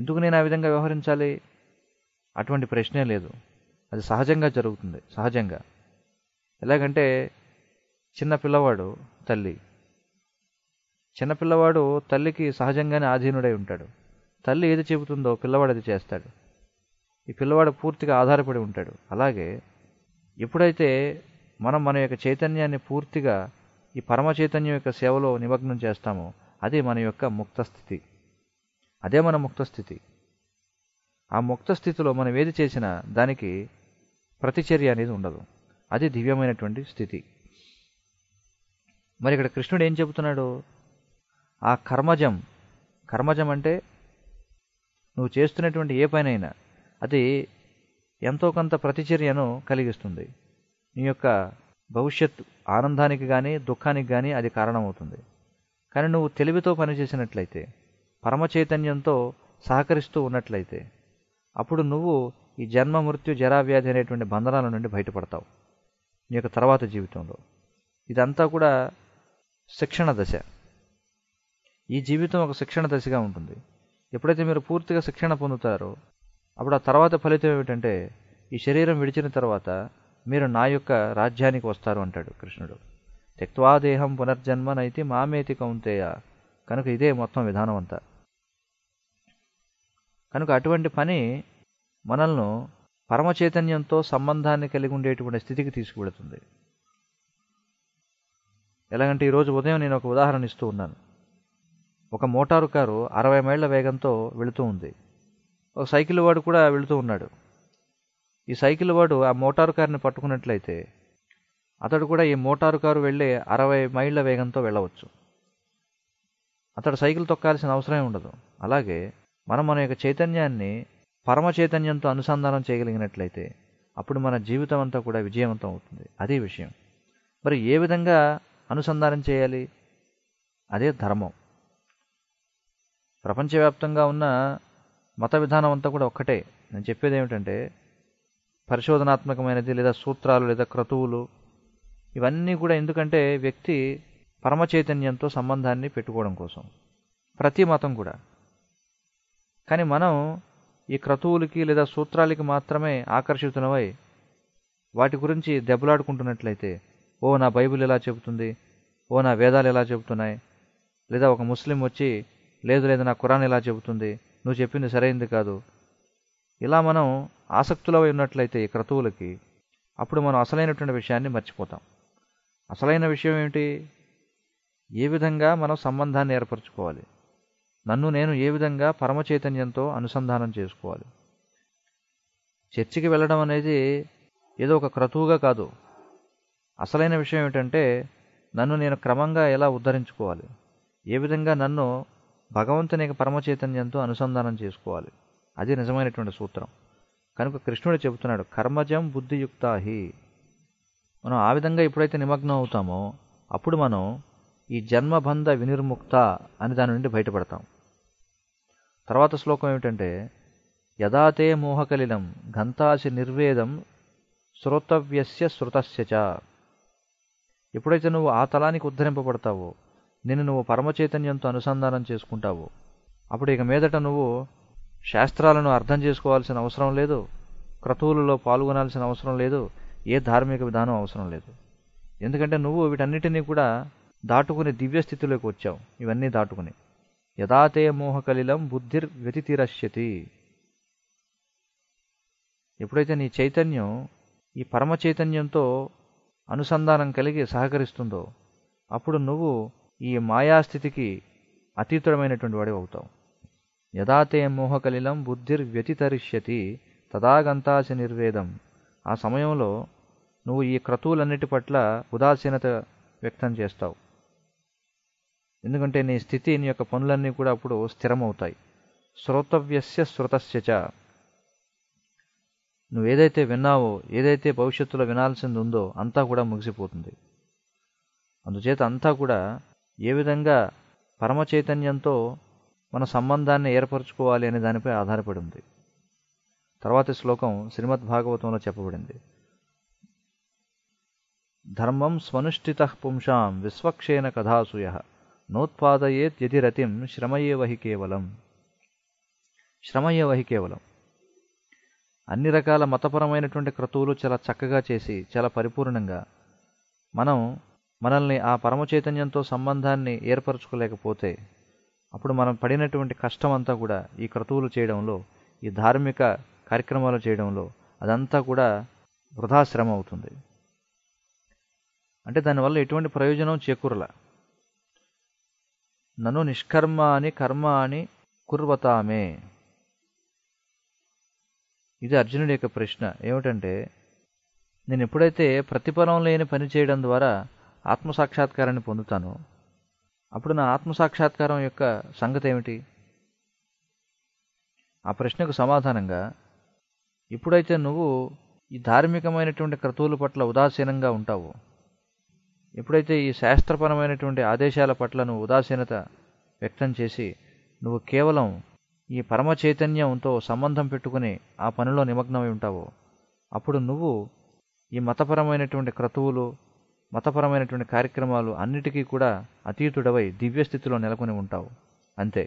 ఎందుకు నేను ఆ విధంగా వ్యవహరించాలి అటువంటి ప్రశ్నే లేదు అది సహజంగా జరుగుతుంది సహజంగా ఎలాగంటే చిన్న పిల్లవాడు తల్లి చిన్నపిల్లవాడు తల్లికి సహజంగానే ఆధీనుడై ఉంటాడు తల్లి ఏది చెబుతుందో పిల్లవాడు అది చేస్తాడు ఈ పిల్లవాడు పూర్తిగా ఆధారపడి ఉంటాడు అలాగే ఎప్పుడైతే మనం మన యొక్క చైతన్యాన్ని పూర్తిగా ఈ పరమచైతన్యం యొక్క సేవలో నిమగ్నం చేస్తామో అది మన యొక్క ముక్త స్థితి అదే మన ముక్త స్థితి ఆ ముక్త స్థితిలో మనం ఏది చేసినా దానికి ప్రతిచర్య అనేది ఉండదు అది దివ్యమైనటువంటి స్థితి మరి ఇక్కడ కృష్ణుడు ఏం చెబుతున్నాడు ఆ కర్మజం కర్మజం అంటే నువ్వు చేస్తున్నటువంటి ఏ పనైనా అది ఎంతో కొంత ప్రతిచర్యను కలిగిస్తుంది నీ యొక్క భవిష్యత్ ఆనందానికి కానీ దుఃఖానికి కానీ అది కారణమవుతుంది కానీ నువ్వు తెలివితో పనిచేసినట్లయితే పరమ చైతన్యంతో సహకరిస్తూ ఉన్నట్లయితే అప్పుడు నువ్వు ఈ జన్మ మృత్యు జరావ్యాధి అనేటువంటి బంధనాల నుండి బయటపడతావు నీ యొక్క తర్వాత జీవితంలో ఇదంతా కూడా శిక్షణ దశ ఈ జీవితం ఒక శిక్షణ దశగా ఉంటుంది ఎప్పుడైతే మీరు పూర్తిగా శిక్షణ పొందుతారో అప్పుడు ఆ తర్వాత ఫలితం ఏమిటంటే ఈ శరీరం విడిచిన తర్వాత మీరు నా యొక్క రాజ్యానికి వస్తారు అంటాడు కృష్ణుడు తెక్వాదేహం పునర్జన్మనైతే మామేతి కౌంతేయ కనుక ఇదే మొత్తం విధానం అంతా కనుక అటువంటి పని మనల్ని పరమచైతన్యంతో సంబంధాన్ని కలిగి ఉండేటువంటి స్థితికి తీసుకువెడుతుంది ఎలాగంటే ఈరోజు ఉదయం నేను ఒక ఉదాహరణ ఇస్తూ ఉన్నాను ఒక మోటారు కారు అరవై మైళ్ళ వేగంతో వెళుతూ ఉంది ఒక సైకిల్ వాడు కూడా వెళుతూ ఉన్నాడు ఈ సైకిల్ వాడు ఆ మోటారు కారుని పట్టుకున్నట్లయితే అతడు కూడా ఈ మోటారు కారు వెళ్ళే అరవై మైళ్ళ వేగంతో వెళ్ళవచ్చు అతడు సైకిల్ తొక్కాల్సిన అవసరం ఉండదు అలాగే మనం మన యొక్క చైతన్యాన్ని పరమ చైతన్యంతో అనుసంధానం చేయగలిగినట్లయితే అప్పుడు మన జీవితం అంతా కూడా విజయవంతం అవుతుంది అదే విషయం మరి ఏ విధంగా అనుసంధానం చేయాలి అదే ధర్మం ప్రపంచవ్యాప్తంగా ఉన్న మత విధానం అంతా కూడా ఒక్కటే నేను చెప్పేది ఏమిటంటే పరిశోధనాత్మకమైనది లేదా సూత్రాలు లేదా క్రతువులు ఇవన్నీ కూడా ఎందుకంటే వ్యక్తి పరమ చైతన్యంతో సంబంధాన్ని పెట్టుకోవడం కోసం ప్రతి మతం కూడా కానీ మనం ఈ క్రతువులకి లేదా సూత్రాలకి మాత్రమే ఆకర్షితులమై వాటి గురించి దెబ్బలాడుకుంటున్నట్లయితే ఓ నా బైబిల్ ఎలా చెబుతుంది ఓ నా వేదాలు ఎలా చెబుతున్నాయి లేదా ఒక ముస్లిం వచ్చి లేదు లేదు నా ఖురాన్ ఇలా చెబుతుంది నువ్వు చెప్పింది సరైనది కాదు ఇలా మనం ఆసక్తులవై ఉన్నట్లయితే ఈ క్రతువులకి అప్పుడు మనం అసలైనటువంటి విషయాన్ని మర్చిపోతాం అసలైన విషయం ఏమిటి ఏ విధంగా మనం సంబంధాన్ని ఏర్పరచుకోవాలి నన్ను నేను ఏ విధంగా పరమచైతన్యంతో అనుసంధానం చేసుకోవాలి చర్చికి వెళ్ళడం అనేది ఏదో ఒక క్రతువుగా కాదు అసలైన విషయం ఏమిటంటే నన్ను నేను క్రమంగా ఎలా ఉద్ధరించుకోవాలి ఏ విధంగా నన్ను భగవంతుని పరమచైతన్యంతో అనుసంధానం చేసుకోవాలి అది నిజమైనటువంటి సూత్రం కనుక కృష్ణుడు చెబుతున్నాడు కర్మజం బుద్ధియుక్తాహి మనం ఆ విధంగా ఎప్పుడైతే నిమగ్నం అవుతామో అప్పుడు మనం ఈ జన్మబంధ వినిర్ముక్త అని దాని నుండి బయటపడతాం తర్వాత శ్లోకం ఏమిటంటే యదాతే మోహకలిలం ఘంతాసి నిర్వేదం శ్రోతవ్యస్య శ్రుతస్యచ చ ఎప్పుడైతే నువ్వు ఆ తలానికి ఉద్ధరింపబడతావో నిన్ను నువ్వు పరమచైతన్యంతో అనుసంధానం చేసుకుంటావు అప్పుడు ఇక మీదట నువ్వు శాస్త్రాలను అర్థం చేసుకోవాల్సిన అవసరం లేదు క్రతువులలో పాల్గొనాల్సిన అవసరం లేదు ఏ ధార్మిక విధానం అవసరం లేదు ఎందుకంటే నువ్వు వీటన్నిటినీ కూడా దాటుకుని దివ్యస్థితిలోకి వచ్చావు ఇవన్నీ దాటుకుని యథాతే మోహకలిలం బుద్ధిర్ వ్యతిరస్యతి ఎప్పుడైతే నీ చైతన్యం ఈ పరమ చైతన్యంతో అనుసంధానం కలిగి సహకరిస్తుందో అప్పుడు నువ్వు ఈ మాయాస్థితికి అతీతమైనటువంటి వాడి అవుతావు యదా తే మోహకలిలం బుద్ధిర్వ్యతితరిష్యతి తదా తదాగంతాసి నిర్వేదం ఆ సమయంలో నువ్వు ఈ క్రతువులన్నిటి పట్ల ఉదాసీనత వ్యక్తం చేస్తావు ఎందుకంటే నీ స్థితి నీ యొక్క పనులన్నీ కూడా అప్పుడు స్థిరమవుతాయి శ్రోతవ్యస్య శృతస్యచ నువ్వు ఏదైతే విన్నావో ఏదైతే భవిష్యత్తులో వినాల్సింది ఉందో అంతా కూడా ముగిసిపోతుంది అందుచేత అంతా కూడా ఏ విధంగా పరమచైతన్యంతో మన సంబంధాన్ని ఏర్పరచుకోవాలి అనే దానిపై ఆధారపడి ఉంది తర్వాతి శ్లోకం శ్రీమద్ భాగవతంలో చెప్పబడింది ధర్మం స్వనుష్ఠిత పుంసాం విశ్వక్షేణ కథాసూయ నోత్పాదయేత్ యది రతిం శ్రమయే వహి కేవలం శ్రమయే వహి కేవలం అన్ని రకాల మతపరమైనటువంటి క్రతువులు చాలా చక్కగా చేసి చాలా పరిపూర్ణంగా మనం మనల్ని ఆ పరమ చైతన్యంతో సంబంధాన్ని ఏర్పరచుకోలేకపోతే అప్పుడు మనం పడినటువంటి కష్టం అంతా కూడా ఈ క్రతువులు చేయడంలో ఈ ధార్మిక కార్యక్రమాలు చేయడంలో అదంతా కూడా వృధాశ్రమం అవుతుంది అంటే దానివల్ల ఎటువంటి ప్రయోజనం చేకూరల నన్ను నిష్కర్మ అని కర్మ అని కుర్వతామే ఇది అర్జునుడి యొక్క ప్రశ్న ఏమిటంటే నేను ఎప్పుడైతే ప్రతిఫలం లేని పని చేయడం ద్వారా ఆత్మసాక్షాత్కారాన్ని పొందుతానో అప్పుడు నా ఆత్మసాక్షాత్కారం యొక్క సంగతి ఏమిటి ఆ ప్రశ్నకు సమాధానంగా ఇప్పుడైతే నువ్వు ఈ ధార్మికమైనటువంటి క్రతువుల పట్ల ఉదాసీనంగా ఉంటావు ఎప్పుడైతే ఈ శాస్త్రపరమైనటువంటి ఆదేశాల పట్ల నువ్వు ఉదాసీనత వ్యక్తం చేసి నువ్వు కేవలం ఈ పరమ చైతన్యంతో సంబంధం పెట్టుకుని ఆ పనిలో నిమగ్నమై ఉంటావు అప్పుడు నువ్వు ఈ మతపరమైనటువంటి క్రతువులు మతపరమైనటువంటి కార్యక్రమాలు అన్నిటికీ కూడా అతీతుడవై దివ్యస్థితిలో నెలకొని ఉంటావు అంతే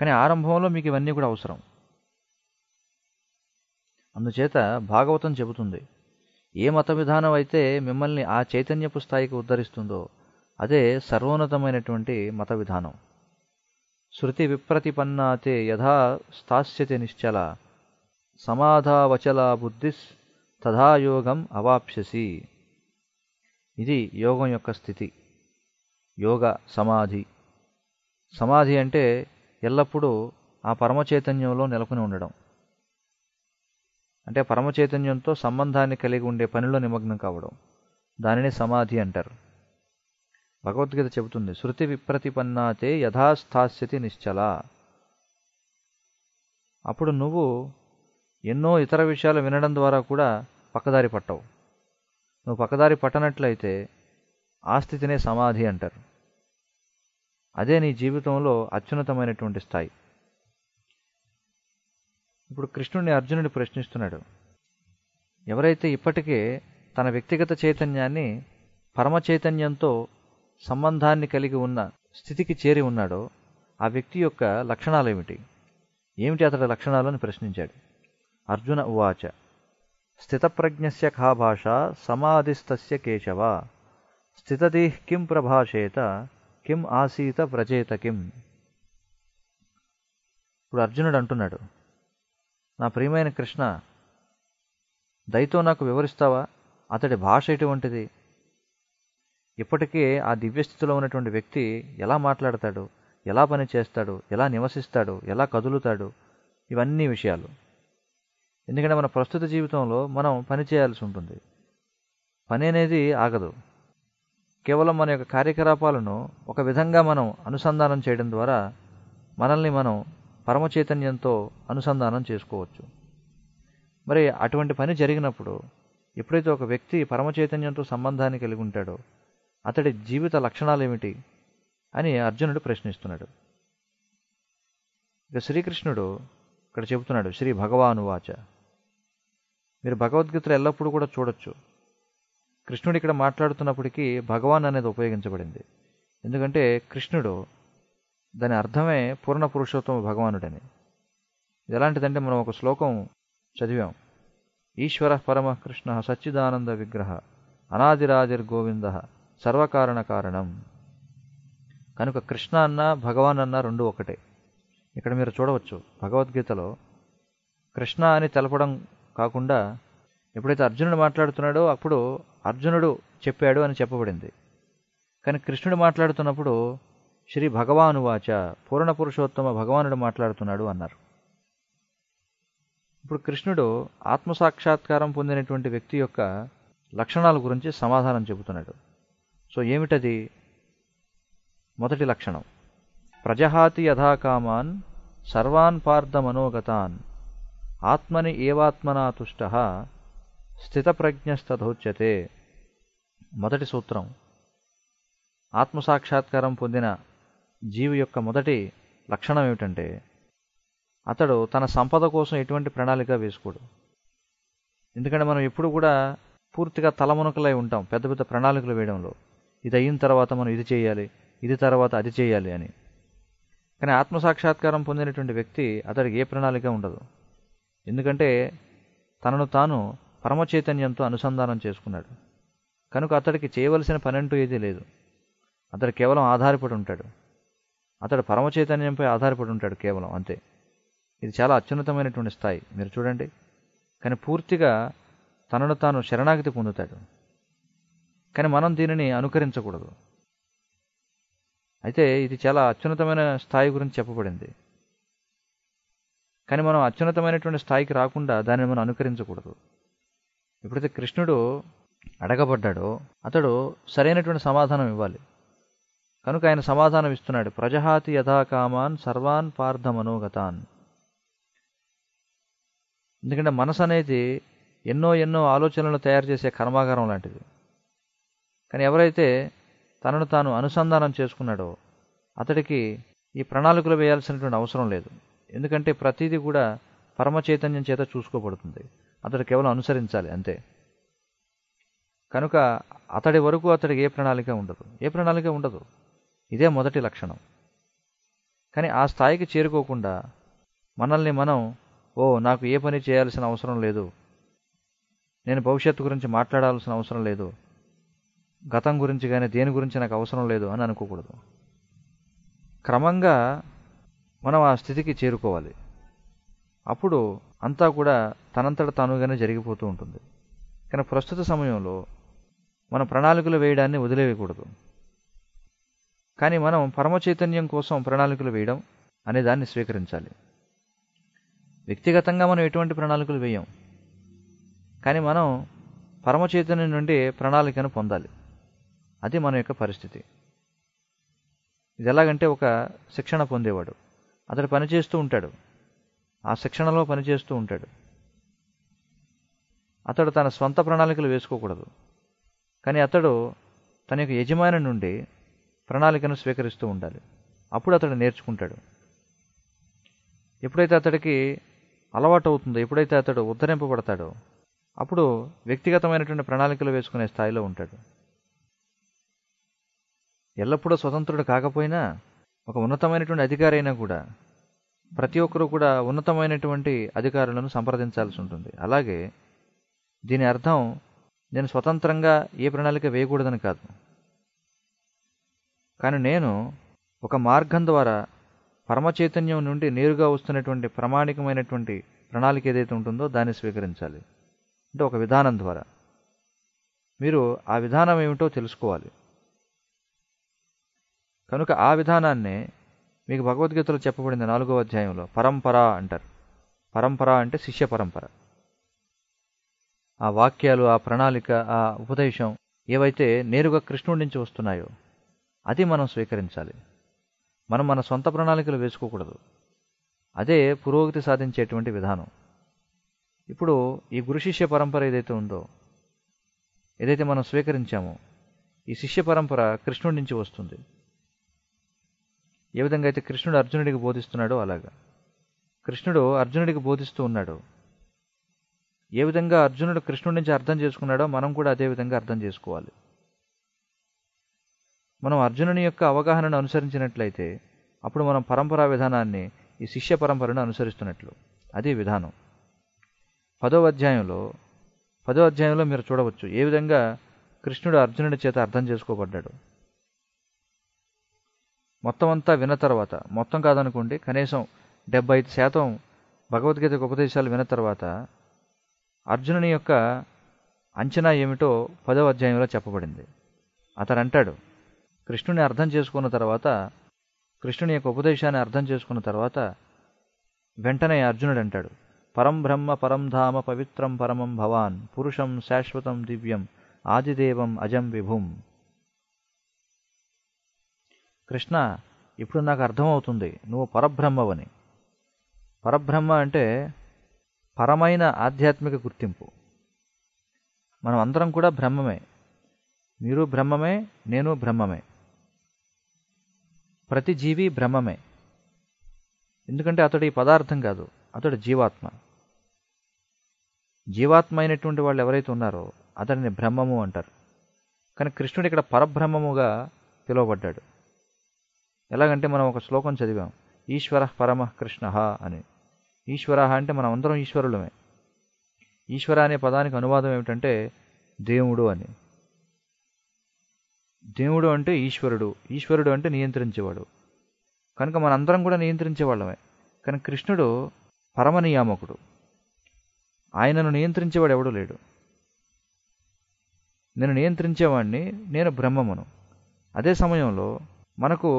కానీ ఆరంభంలో మీకు ఇవన్నీ కూడా అవసరం అందుచేత భాగవతం చెబుతుంది ఏ మత విధానం అయితే మిమ్మల్ని ఆ చైతన్యపు స్థాయికి ఉద్ధరిస్తుందో అదే సర్వోన్నతమైనటువంటి మత విధానం శృతి విప్రతిపన్నాతే యథా స్థాస్యతి నిశ్చల సమాధావచల బుద్ధిస్ తథాయోగం అవాప్స్యసి ఇది యోగం యొక్క స్థితి యోగ సమాధి సమాధి అంటే ఎల్లప్పుడూ ఆ పరమచైతన్యంలో నెలకొని ఉండడం అంటే పరమచైతన్యంతో సంబంధాన్ని కలిగి ఉండే పనిలో నిమగ్నం కావడం దానిని సమాధి అంటారు భగవద్గీత చెబుతుంది శృతి విప్రతిపన్నాతే యథాస్థాస్థితి నిశ్చల అప్పుడు నువ్వు ఎన్నో ఇతర విషయాలు వినడం ద్వారా కూడా పక్కదారి పట్టవు నువ్వు పక్కదారి పట్టనట్లయితే ఆ స్థితినే సమాధి అంటారు అదే నీ జీవితంలో అత్యున్నతమైనటువంటి స్థాయి ఇప్పుడు కృష్ణుడిని అర్జునుడిని ప్రశ్నిస్తున్నాడు ఎవరైతే ఇప్పటికే తన వ్యక్తిగత చైతన్యాన్ని పరమ చైతన్యంతో సంబంధాన్ని కలిగి ఉన్న స్థితికి చేరి ఉన్నాడో ఆ వ్యక్తి యొక్క లక్షణాలు ఏమిటి ఏమిటి అతడి అని ప్రశ్నించాడు అర్జున ఉవాచ స్థితప్రజ్ఞస్య కా భాష సమాధిస్థస్య కేశవ స్థితదీహ్ కిం ప్రభాషేత కిం ఆసీత వ్రజేత కిం ఇప్పుడు అర్జునుడు అంటున్నాడు నా ప్రియమైన కృష్ణ దయతో నాకు వివరిస్తావా అతడి భాష ఎటువంటిది ఇప్పటికే ఆ దివ్యస్థితిలో ఉన్నటువంటి వ్యక్తి ఎలా మాట్లాడతాడు ఎలా పని చేస్తాడు ఎలా నివసిస్తాడు ఎలా కదులుతాడు ఇవన్నీ విషయాలు ఎందుకంటే మన ప్రస్తుత జీవితంలో మనం పని చేయాల్సి ఉంటుంది పని అనేది ఆగదు కేవలం మన యొక్క కార్యకలాపాలను ఒక విధంగా మనం అనుసంధానం చేయడం ద్వారా మనల్ని మనం పరమ చైతన్యంతో అనుసంధానం చేసుకోవచ్చు మరి అటువంటి పని జరిగినప్పుడు ఎప్పుడైతే ఒక వ్యక్తి పరమ చైతన్యంతో సంబంధాన్ని కలిగి ఉంటాడో అతడి జీవిత లక్షణాలు ఏమిటి అని అర్జునుడు ప్రశ్నిస్తున్నాడు ఇక శ్రీకృష్ణుడు ఇక్కడ చెబుతున్నాడు శ్రీ వాచ మీరు భగవద్గీతలో ఎల్లప్పుడూ కూడా చూడొచ్చు కృష్ణుడు ఇక్కడ మాట్లాడుతున్నప్పటికీ భగవాన్ అనేది ఉపయోగించబడింది ఎందుకంటే కృష్ణుడు దాని అర్థమే పూర్ణ పురుషోత్తమ భగవానుడని ఎలాంటిదంటే మనం ఒక శ్లోకం చదివాం ఈశ్వర పరమ కృష్ణ సచ్చిదానంద విగ్రహ అనాదిరాజిర్ గోవింద సర్వకారణ కారణం కనుక కృష్ణ అన్న భగవాన్ అన్న రెండు ఒకటే ఇక్కడ మీరు చూడవచ్చు భగవద్గీతలో కృష్ణ అని తెలపడం కాకుండా ఎప్పుడైతే అర్జునుడు మాట్లాడుతున్నాడో అప్పుడు అర్జునుడు చెప్పాడు అని చెప్పబడింది కానీ కృష్ణుడు మాట్లాడుతున్నప్పుడు శ్రీ భగవాను వాచ పూర్ణ పురుషోత్తమ భగవానుడు మాట్లాడుతున్నాడు అన్నారు ఇప్పుడు కృష్ణుడు ఆత్మసాక్షాత్కారం పొందినటువంటి వ్యక్తి యొక్క లక్షణాల గురించి సమాధానం చెబుతున్నాడు సో ఏమిటది మొదటి లక్షణం ప్రజహాతి యథాకామాన్ సర్వాన్ పార్థ మనోగతాన్ ఆత్మని ఏవాత్మనా తుష్ట స్థితప్రజ్ఞస్తథోచ్యతే మొదటి సూత్రం ఆత్మసాక్షాత్కారం పొందిన జీవి యొక్క మొదటి లక్షణం ఏమిటంటే అతడు తన సంపద కోసం ఎటువంటి ప్రణాళిక వేసుకోడు ఎందుకంటే మనం ఎప్పుడు కూడా పూర్తిగా తలమునకలై ఉంటాం పెద్ద పెద్ద ప్రణాళికలు వేయడంలో ఇది అయిన తర్వాత మనం ఇది చేయాలి ఇది తర్వాత అది చేయాలి అని కానీ ఆత్మసాక్షాత్కారం పొందినటువంటి వ్యక్తి అతడికి ఏ ప్రణాళిక ఉండదు ఎందుకంటే తనను తాను పరమచైతన్యంతో అనుసంధానం చేసుకున్నాడు కనుక అతడికి చేయవలసిన పనంటూ ఏదీ లేదు అతడు కేవలం ఆధారపడి ఉంటాడు అతడు పరమచైతన్యంపై ఆధారపడి ఉంటాడు కేవలం అంతే ఇది చాలా అత్యున్నతమైనటువంటి స్థాయి మీరు చూడండి కానీ పూర్తిగా తనను తాను శరణాగతి పొందుతాడు కానీ మనం దీనిని అనుకరించకూడదు అయితే ఇది చాలా అత్యున్నతమైన స్థాయి గురించి చెప్పబడింది కానీ మనం అత్యున్నతమైనటువంటి స్థాయికి రాకుండా దానిని మనం అనుకరించకూడదు ఎప్పుడైతే కృష్ణుడు అడగబడ్డాడో అతడు సరైనటువంటి సమాధానం ఇవ్వాలి కనుక ఆయన సమాధానం ఇస్తున్నాడు ప్రజహాతి యథాకామాన్ సర్వాన్ పార్థ మనోగతాన్ ఎందుకంటే మనసు అనేది ఎన్నో ఎన్నో ఆలోచనలను తయారు చేసే కర్మాగారం లాంటిది కానీ ఎవరైతే తనను తాను అనుసంధానం చేసుకున్నాడో అతడికి ఈ ప్రణాళికలు వేయాల్సినటువంటి అవసరం లేదు ఎందుకంటే ప్రతిదీ కూడా పరమ చైతన్యం చేత చూసుకోబడుతుంది అతడు కేవలం అనుసరించాలి అంతే కనుక అతడి వరకు అతడికి ఏ ప్రణాళిక ఉండదు ఏ ప్రణాళిక ఉండదు ఇదే మొదటి లక్షణం కానీ ఆ స్థాయికి చేరుకోకుండా మనల్ని మనం ఓ నాకు ఏ పని చేయాల్సిన అవసరం లేదు నేను భవిష్యత్తు గురించి మాట్లాడాల్సిన అవసరం లేదు గతం గురించి కానీ దేని గురించి నాకు అవసరం లేదు అని అనుకోకూడదు క్రమంగా మనం ఆ స్థితికి చేరుకోవాలి అప్పుడు అంతా కూడా తనంతట తానుగానే జరిగిపోతూ ఉంటుంది కానీ ప్రస్తుత సమయంలో మన ప్రణాళికలు వేయడాన్ని వదిలేయకూడదు కానీ మనం పరమ చైతన్యం కోసం ప్రణాళికలు వేయడం అనే దాన్ని స్వీకరించాలి వ్యక్తిగతంగా మనం ఎటువంటి ప్రణాళికలు వేయం కానీ మనం పరమ చైతన్యం నుండి ప్రణాళికను పొందాలి అది మన యొక్క పరిస్థితి ఇది ఎలాగంటే ఒక శిక్షణ పొందేవాడు అతడు పనిచేస్తూ ఉంటాడు ఆ శిక్షణలో పనిచేస్తూ ఉంటాడు అతడు తన స్వంత ప్రణాళికలు వేసుకోకూడదు కానీ అతడు తన యొక్క యజమాని నుండి ప్రణాళికను స్వీకరిస్తూ ఉండాలి అప్పుడు అతడు నేర్చుకుంటాడు ఎప్పుడైతే అతడికి అలవాటు అవుతుందో ఎప్పుడైతే అతడు ఉద్ధరింపబడతాడో అప్పుడు వ్యక్తిగతమైనటువంటి ప్రణాళికలు వేసుకునే స్థాయిలో ఉంటాడు ఎల్లప్పుడూ స్వతంత్రుడు కాకపోయినా ఒక ఉన్నతమైనటువంటి అధికారి అయినా కూడా ప్రతి ఒక్కరూ కూడా ఉన్నతమైనటువంటి అధికారులను సంప్రదించాల్సి ఉంటుంది అలాగే దీని అర్థం నేను స్వతంత్రంగా ఏ ప్రణాళిక వేయకూడదని కాదు కానీ నేను ఒక మార్గం ద్వారా పరమచైతన్యం నుండి నేరుగా వస్తున్నటువంటి ప్రామాణికమైనటువంటి ప్రణాళిక ఏదైతే ఉంటుందో దాన్ని స్వీకరించాలి అంటే ఒక విధానం ద్వారా మీరు ఆ విధానం ఏమిటో తెలుసుకోవాలి కనుక ఆ విధానాన్నే మీకు భగవద్గీతలో చెప్పబడింది నాలుగో అధ్యాయంలో పరంపర అంటారు పరంపర అంటే శిష్య పరంపర ఆ వాక్యాలు ఆ ప్రణాళిక ఆ ఉపదేశం ఏవైతే నేరుగా కృష్ణుడి నుంచి వస్తున్నాయో అది మనం స్వీకరించాలి మనం మన సొంత ప్రణాళికలు వేసుకోకూడదు అదే పురోగతి సాధించేటువంటి విధానం ఇప్పుడు ఈ గురు శిష్య పరంపర ఏదైతే ఉందో ఏదైతే మనం స్వీకరించామో ఈ శిష్య పరంపర కృష్ణుడి నుంచి వస్తుంది ఏ విధంగా అయితే కృష్ణుడు అర్జునుడికి బోధిస్తున్నాడో అలాగా కృష్ణుడు అర్జునుడికి బోధిస్తూ ఉన్నాడు ఏ విధంగా అర్జునుడు కృష్ణుడి నుంచి అర్థం చేసుకున్నాడో మనం కూడా అదే విధంగా అర్థం చేసుకోవాలి మనం అర్జునుని యొక్క అవగాహనను అనుసరించినట్లయితే అప్పుడు మనం పరంపరా విధానాన్ని ఈ శిష్య పరంపరను అనుసరిస్తున్నట్లు అది విధానం పదో అధ్యాయంలో పదో అధ్యాయంలో మీరు చూడవచ్చు ఏ విధంగా కృష్ణుడు అర్జునుడి చేత అర్థం చేసుకోబడ్డాడు మొత్తం అంతా విన్న తర్వాత మొత్తం కాదనుకోండి కనీసం డెబ్బై ఐదు శాతం భగవద్గీత ఉపదేశాలు విన్న తర్వాత అర్జునుని యొక్క అంచనా ఏమిటో పదవ అధ్యాయంలో చెప్పబడింది అతను అంటాడు కృష్ణుని అర్థం చేసుకున్న తర్వాత కృష్ణుని యొక్క ఉపదేశాన్ని అర్థం చేసుకున్న తర్వాత వెంటనే అర్జునుడు అంటాడు పరం బ్రహ్మ పరం ధామ పవిత్రం పరమం భవాన్ పురుషం శాశ్వతం దివ్యం ఆదిదేవం అజం విభుం కృష్ణ ఇప్పుడు నాకు అర్థమవుతుంది నువ్వు పరబ్రహ్మవని పరబ్రహ్మ అంటే పరమైన ఆధ్యాత్మిక గుర్తింపు మనం అందరం కూడా బ్రహ్మమే మీరు బ్రహ్మమే నేను బ్రహ్మమే ప్రతి జీవి బ్రహ్మమే ఎందుకంటే అతడు ఈ పదార్థం కాదు అతడు జీవాత్మ జీవాత్మ అయినటువంటి వాళ్ళు ఎవరైతే ఉన్నారో అతడిని బ్రహ్మము అంటారు కానీ కృష్ణుడు ఇక్కడ పరబ్రహ్మముగా పిలువబడ్డాడు ఎలాగంటే మనం ఒక శ్లోకం చదివాం ఈశ్వర పరమ కృష్ణ అని ఈశ్వర అంటే మనం అందరం ఈశ్వరులమే ఈశ్వర అనే పదానికి అనువాదం ఏమిటంటే దేవుడు అని దేవుడు అంటే ఈశ్వరుడు ఈశ్వరుడు అంటే నియంత్రించేవాడు కనుక మనందరం కూడా నియంత్రించేవాళ్ళమే కానీ కృష్ణుడు పరమ నియామకుడు ఆయనను నియంత్రించేవాడు ఎవడూ లేడు నేను నియంత్రించేవాడిని నేను బ్రహ్మమును అదే సమయంలో మనకు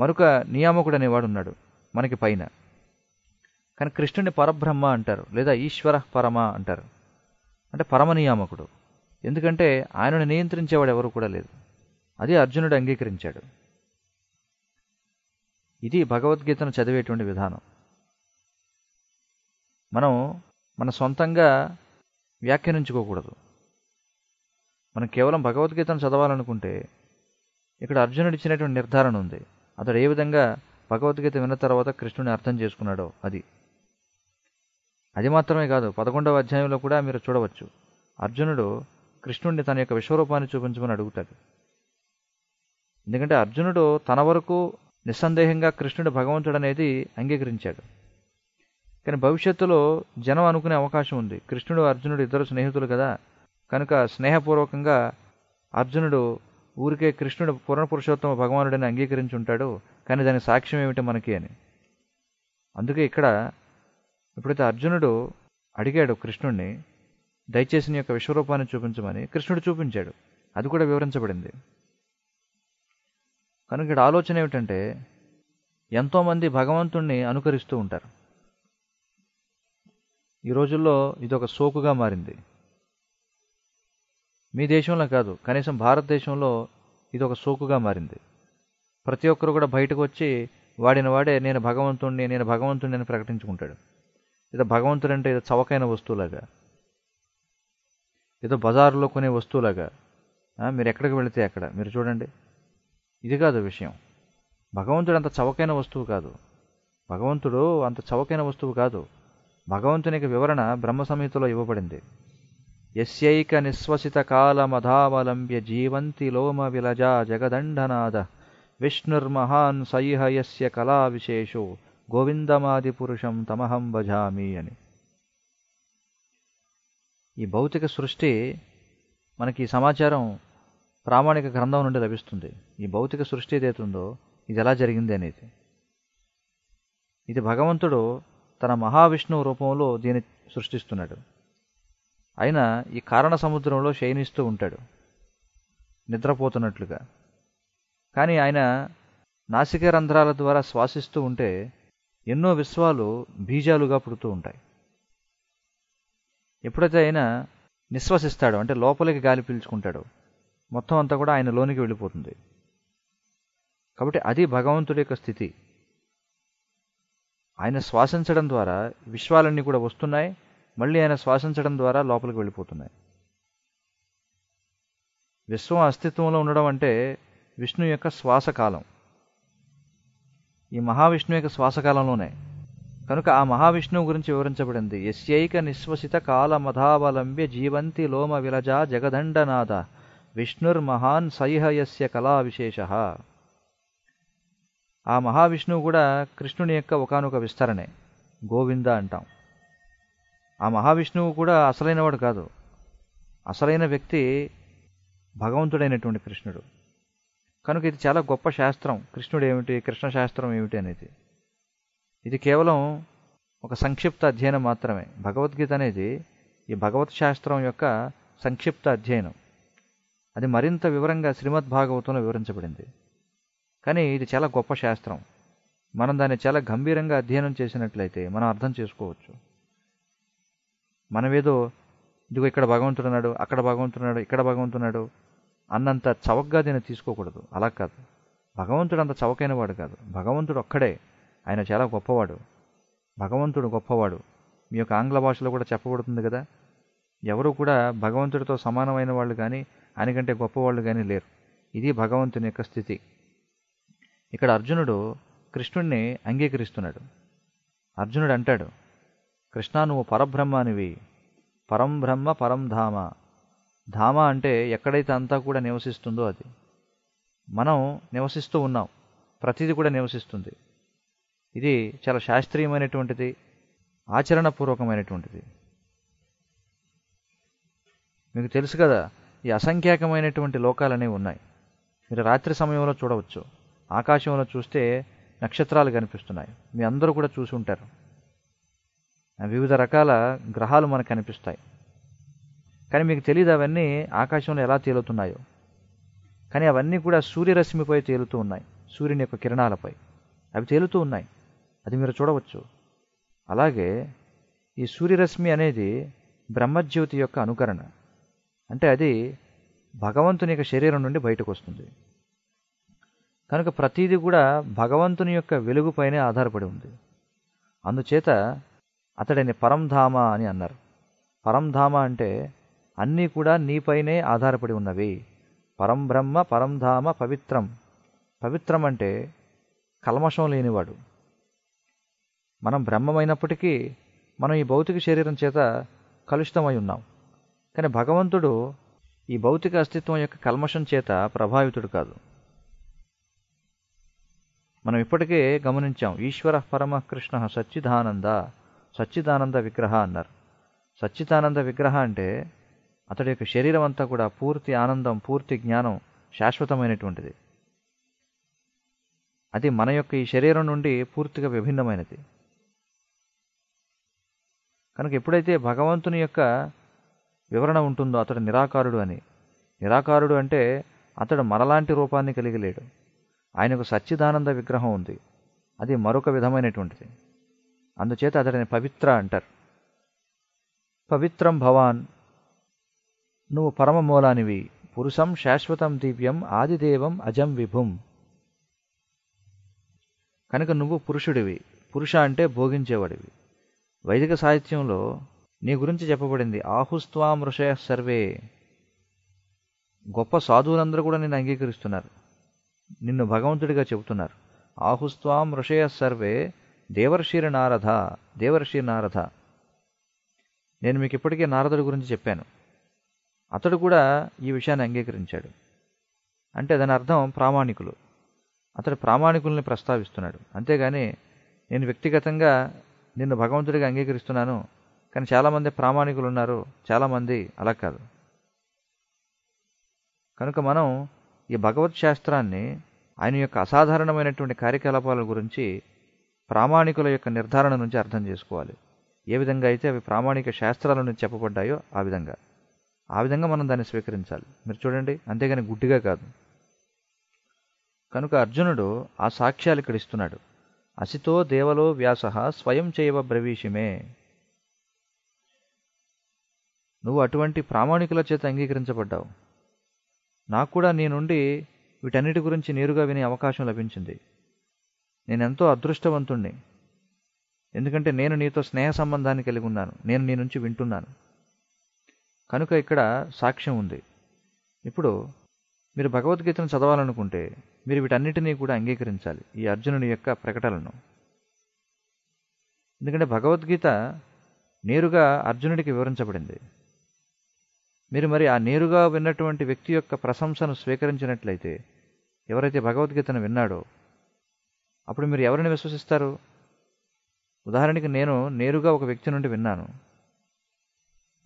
మరొక నియామకుడు అనేవాడు ఉన్నాడు మనకి పైన కానీ కృష్ణుడిని పరబ్రహ్మ అంటారు లేదా ఈశ్వర పరమ అంటారు అంటే పరమ నియామకుడు ఎందుకంటే ఆయనను నియంత్రించేవాడు ఎవరు కూడా లేదు అది అర్జునుడు అంగీకరించాడు ఇది భగవద్గీతను చదివేటువంటి విధానం మనం మన సొంతంగా వ్యాఖ్యానించుకోకూడదు మనం కేవలం భగవద్గీతను చదవాలనుకుంటే ఇక్కడ అర్జునుడు ఇచ్చినటువంటి నిర్ధారణ ఉంది అతడు ఏ విధంగా భగవద్గీత విన్న తర్వాత కృష్ణుని అర్థం చేసుకున్నాడో అది అది మాత్రమే కాదు పదకొండవ అధ్యాయంలో కూడా మీరు చూడవచ్చు అర్జునుడు కృష్ణుడిని తన యొక్క విశ్వరూపాన్ని చూపించమని అడుగుతాడు ఎందుకంటే అర్జునుడు తన వరకు నిస్సందేహంగా కృష్ణుడు భగవంతుడు అనేది అంగీకరించాడు కానీ భవిష్యత్తులో జనం అనుకునే అవకాశం ఉంది కృష్ణుడు అర్జునుడు ఇద్దరు స్నేహితులు కదా కనుక స్నేహపూర్వకంగా అర్జునుడు ఊరికే కృష్ణుడు పురుషోత్తమ భగవానుడని అంగీకరించి ఉంటాడు కానీ దాని సాక్ష్యం ఏమిటి మనకి అని అందుకే ఇక్కడ ఎప్పుడైతే అర్జునుడు అడిగాడు కృష్ణుడిని దయచేసి నీ యొక్క విశ్వరూపాన్ని చూపించమని కృష్ణుడు చూపించాడు అది కూడా వివరించబడింది కనుక ఇక్కడ ఆలోచన ఏమిటంటే ఎంతోమంది భగవంతుణ్ణి అనుకరిస్తూ ఉంటారు ఈ రోజుల్లో ఇది ఒక సోకుగా మారింది మీ దేశంలో కాదు కనీసం భారతదేశంలో ఇది ఒక సోకుగా మారింది ప్రతి ఒక్కరు కూడా బయటకు వచ్చి వాడిన వాడే నేను భగవంతుణ్ణి నేను భగవంతుణ్ణి అని ప్రకటించుకుంటాడు ఏదో భగవంతుడు అంటే ఏదో చవకైన వస్తువులాగా ఏదో బజారులో కొనే వస్తువులాగా మీరు ఎక్కడికి వెళితే అక్కడ మీరు చూడండి ఇది కాదు విషయం భగవంతుడు అంత చవకైన వస్తువు కాదు భగవంతుడు అంత చవకైన వస్తువు కాదు భగవంతునికి వివరణ బ్రహ్మ సంహితలో ఇవ్వబడింది యస్యైక కాలమధావలంబ్య జీవంతి లోమ విలజా జగదండనాద విష్ణుర్మహాన్ సైహ విశేషు గోవిందమాది పురుషం తమహం భజామి అని ఈ భౌతిక సృష్టి మనకి ఈ సమాచారం ప్రామాణిక గ్రంథం నుండి లభిస్తుంది ఈ భౌతిక సృష్టి ఏదైతుందో ఇది ఎలా జరిగింది అనేది ఇది భగవంతుడు తన మహావిష్ణువు రూపంలో దీన్ని సృష్టిస్తున్నాడు ఆయన ఈ కారణ సముద్రంలో శయనిస్తూ ఉంటాడు నిద్రపోతున్నట్లుగా కానీ ఆయన నాసిక రంధ్రాల ద్వారా శ్వాసిస్తూ ఉంటే ఎన్నో విశ్వాలు బీజాలుగా పుడుతూ ఉంటాయి ఎప్పుడైతే ఆయన నిశ్వసిస్తాడో అంటే లోపలికి గాలి పీల్చుకుంటాడో మొత్తం అంతా కూడా ఆయన లోనికి వెళ్ళిపోతుంది కాబట్టి అది భగవంతుడి యొక్క స్థితి ఆయన శ్వాసించడం ద్వారా విశ్వాలన్నీ కూడా వస్తున్నాయి మళ్ళీ ఆయన శ్వాసించడం ద్వారా లోపలికి వెళ్ళిపోతున్నాయి విశ్వం అస్తిత్వంలో ఉండడం అంటే విష్ణు యొక్క శ్వాసకాలం ఈ మహావిష్ణు యొక్క శ్వాసకాలంలోనే కనుక ఆ మహావిష్ణువు గురించి వివరించబడింది ఎస్యైక నిశ్వసిత కాల మధావలంబ్య జీవంతి లోమ విలజ జగదండనాథ విష్ణుర్మహాన్ సైహయస్య కళా విశేష ఆ మహావిష్ణువు కూడా కృష్ణుని యొక్క ఒకనొక విస్తరణే గోవింద అంటాం ఆ మహావిష్ణువు కూడా అసలైనవాడు కాదు అసలైన వ్యక్తి భగవంతుడైనటువంటి కృష్ణుడు కనుక ఇది చాలా గొప్ప శాస్త్రం కృష్ణుడు ఏమిటి కృష్ణ శాస్త్రం ఏమిటి అనేది ఇది కేవలం ఒక సంక్షిప్త అధ్యయనం మాత్రమే భగవద్గీత అనేది ఈ భగవత్ శాస్త్రం యొక్క సంక్షిప్త అధ్యయనం అది మరింత వివరంగా శ్రీమద్ భాగవతంలో వివరించబడింది కానీ ఇది చాలా గొప్ప శాస్త్రం మనం దాన్ని చాలా గంభీరంగా అధ్యయనం చేసినట్లయితే మనం అర్థం చేసుకోవచ్చు మనమేదో ఇదిగో ఇక్కడ భగవంతుడున్నాడు అక్కడ భగవంతున్నాడు ఇక్కడ భగవంతున్నాడు అన్నంత చవకగా దీన్ని తీసుకోకూడదు అలా కాదు భగవంతుడు అంత చవకైన వాడు కాదు భగవంతుడు ఒక్కడే ఆయన చాలా గొప్పవాడు భగవంతుడు గొప్పవాడు మీ యొక్క ఆంగ్ల భాషలో కూడా చెప్పబడుతుంది కదా ఎవరు కూడా భగవంతుడితో సమానమైన వాళ్ళు కానీ ఆయనకంటే గొప్పవాళ్ళు కానీ లేరు ఇది భగవంతుని యొక్క స్థితి ఇక్కడ అర్జునుడు కృష్ణుడిని అంగీకరిస్తున్నాడు అర్జునుడు అంటాడు కృష్ణ నువ్వు పరబ్రహ్మానివి బ్రహ్మ పరం ధామ ధామ అంటే ఎక్కడైతే అంతా కూడా నివసిస్తుందో అది మనం నివసిస్తూ ఉన్నాం ప్రతిదీ కూడా నివసిస్తుంది ఇది చాలా శాస్త్రీయమైనటువంటిది ఆచరణపూర్వకమైనటువంటిది మీకు తెలుసు కదా ఈ అసంఖ్యాకమైనటువంటి లోకాలనేవి ఉన్నాయి మీరు రాత్రి సమయంలో చూడవచ్చు ఆకాశంలో చూస్తే నక్షత్రాలు కనిపిస్తున్నాయి మీ అందరూ కూడా చూసి ఉంటారు వివిధ రకాల గ్రహాలు మనకు కనిపిస్తాయి కానీ మీకు తెలియదు అవన్నీ ఆకాశంలో ఎలా తేలుతున్నాయో కానీ అవన్నీ కూడా సూర్యరశ్మిపై తేలుతూ ఉన్నాయి సూర్యుని యొక్క కిరణాలపై అవి తేలుతూ ఉన్నాయి అది మీరు చూడవచ్చు అలాగే ఈ సూర్యరశ్మి అనేది బ్రహ్మజ్యోతి యొక్క అనుకరణ అంటే అది భగవంతుని యొక్క శరీరం నుండి బయటకు వస్తుంది కనుక ప్రతీది కూడా భగవంతుని యొక్క వెలుగుపైనే ఆధారపడి ఉంది అందుచేత అతడిని పరంధామ అని అన్నారు పరంధామ అంటే అన్నీ కూడా నీపైనే ఆధారపడి ఉన్నవి పరంబ్రహ్మ పరంధామ పవిత్రం పవిత్రం అంటే కల్మషం లేనివాడు మనం బ్రహ్మమైనప్పటికీ మనం ఈ భౌతిక శరీరం చేత కలుషితమై ఉన్నాం కానీ భగవంతుడు ఈ భౌతిక అస్తిత్వం యొక్క కల్మషం చేత ప్రభావితుడు కాదు మనం ఇప్పటికే గమనించాం ఈశ్వర పరమ కృష్ణ సచ్చిదానంద సచ్చిదానంద విగ్రహ అన్నారు సచ్చిదానంద విగ్రహ అంటే అతడి యొక్క శరీరం అంతా కూడా పూర్తి ఆనందం పూర్తి జ్ఞానం శాశ్వతమైనటువంటిది అది మన యొక్క ఈ శరీరం నుండి పూర్తిగా విభిన్నమైనది కనుక ఎప్పుడైతే భగవంతుని యొక్క వివరణ ఉంటుందో అతడు నిరాకారుడు అని నిరాకారుడు అంటే అతడు మనలాంటి రూపాన్ని కలిగి లేడు ఆయనకు సచ్చిదానంద విగ్రహం ఉంది అది మరొక విధమైనటువంటిది అందుచేత అతడిని పవిత్ర అంటారు పవిత్రం భవాన్ నువ్వు పరమ మూలానివి పురుషం శాశ్వతం దివ్యం ఆదిదేవం అజం విభుం కనుక నువ్వు పురుషుడివి పురుష అంటే భోగించేవాడివి వైదిక సాహిత్యంలో నీ గురించి చెప్పబడింది ఆహుస్వాం ఋషయ సర్వే గొప్ప సాధువులందరూ కూడా నిన్ను అంగీకరిస్తున్నారు నిన్ను భగవంతుడిగా చెబుతున్నారు ఆహుస్వాం ఋషయ సర్వే దేవర్షి నారథ దేవర్షి నారథ నేను మీకు ఇప్పటికే నారదుడి గురించి చెప్పాను అతడు కూడా ఈ విషయాన్ని అంగీకరించాడు అంటే దాని అర్థం ప్రామాణికులు అతడు ప్రామాణికుల్ని ప్రస్తావిస్తున్నాడు అంతేగాని నేను వ్యక్తిగతంగా నిన్ను భగవంతుడిగా అంగీకరిస్తున్నాను కానీ చాలామంది ప్రామాణికులు ఉన్నారు చాలామంది అలా కాదు కనుక మనం ఈ భగవత్ శాస్త్రాన్ని ఆయన యొక్క అసాధారణమైనటువంటి కార్యకలాపాల గురించి ప్రామాణికుల యొక్క నిర్ధారణ నుంచి అర్థం చేసుకోవాలి ఏ విధంగా అయితే అవి ప్రామాణిక శాస్త్రాల నుంచి చెప్పబడ్డాయో ఆ విధంగా ఆ విధంగా మనం దాన్ని స్వీకరించాలి మీరు చూడండి అంతేగాని గుడ్డిగా కాదు కనుక అర్జునుడు ఆ సాక్ష్యాలు ఇక్కడ ఇస్తున్నాడు అసితో దేవలో వ్యాస స్వయం చేయవ బ్రవీషిమే నువ్వు అటువంటి ప్రామాణికుల చేత అంగీకరించబడ్డావు నాకు కూడా నీ నుండి వీటన్నిటి గురించి నేరుగా వినే అవకాశం లభించింది నేనెంతో అదృష్టవంతుణ్ణి ఎందుకంటే నేను నీతో స్నేహ సంబంధాన్ని కలిగి ఉన్నాను నేను నీ నుంచి వింటున్నాను కనుక ఇక్కడ సాక్ష్యం ఉంది ఇప్పుడు మీరు భగవద్గీతను చదవాలనుకుంటే మీరు వీటన్నిటినీ కూడా అంగీకరించాలి ఈ అర్జునుని యొక్క ప్రకటనను ఎందుకంటే భగవద్గీత నేరుగా అర్జునుడికి వివరించబడింది మీరు మరి ఆ నేరుగా విన్నటువంటి వ్యక్తి యొక్క ప్రశంసను స్వీకరించినట్లయితే ఎవరైతే భగవద్గీతను విన్నాడో అప్పుడు మీరు ఎవరిని విశ్వసిస్తారు ఉదాహరణకి నేను నేరుగా ఒక వ్యక్తి నుండి విన్నాను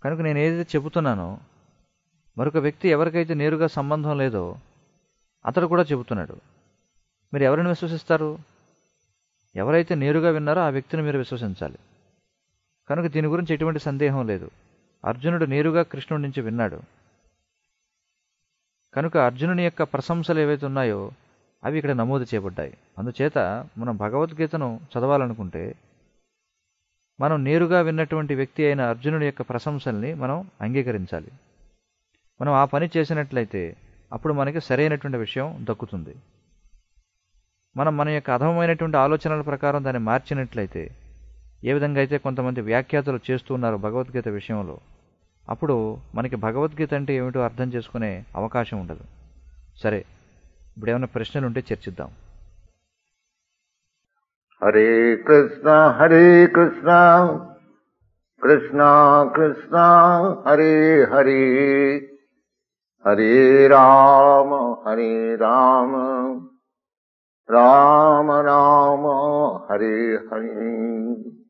కనుక నేను ఏదైతే చెబుతున్నానో మరొక వ్యక్తి ఎవరికైతే నేరుగా సంబంధం లేదో అతడు కూడా చెబుతున్నాడు మీరు ఎవరిని విశ్వసిస్తారు ఎవరైతే నేరుగా విన్నారో ఆ వ్యక్తిని మీరు విశ్వసించాలి కనుక దీని గురించి ఎటువంటి సందేహం లేదు అర్జునుడు నేరుగా కృష్ణుడి నుంచి విన్నాడు కనుక అర్జునుని యొక్క ప్రశంసలు ఏవైతే ఉన్నాయో అవి ఇక్కడ నమోదు చేయబడ్డాయి అందుచేత మనం భగవద్గీతను చదవాలనుకుంటే మనం నేరుగా విన్నటువంటి వ్యక్తి అయిన అర్జునుడి యొక్క ప్రశంసల్ని మనం అంగీకరించాలి మనం ఆ పని చేసినట్లయితే అప్పుడు మనకి సరైనటువంటి విషయం దక్కుతుంది మనం మన యొక్క అధమమైనటువంటి ఆలోచనల ప్రకారం దాన్ని మార్చినట్లయితే ఏ విధంగా అయితే కొంతమంది వ్యాఖ్యాతలు చేస్తూ ఉన్నారు భగవద్గీత విషయంలో అప్పుడు మనకి భగవద్గీత అంటే ఏమిటో అర్థం చేసుకునే అవకాశం ఉండదు సరే ఇప్పుడు ఏమైనా ప్రశ్నలు ఉంటే చర్చిద్దాం హరే కృష్ణ హరే కృష్ణ కృష్ణ కృష్ణ హరే హరే హరే రామ హరే రామ రామ రామ హరే హరే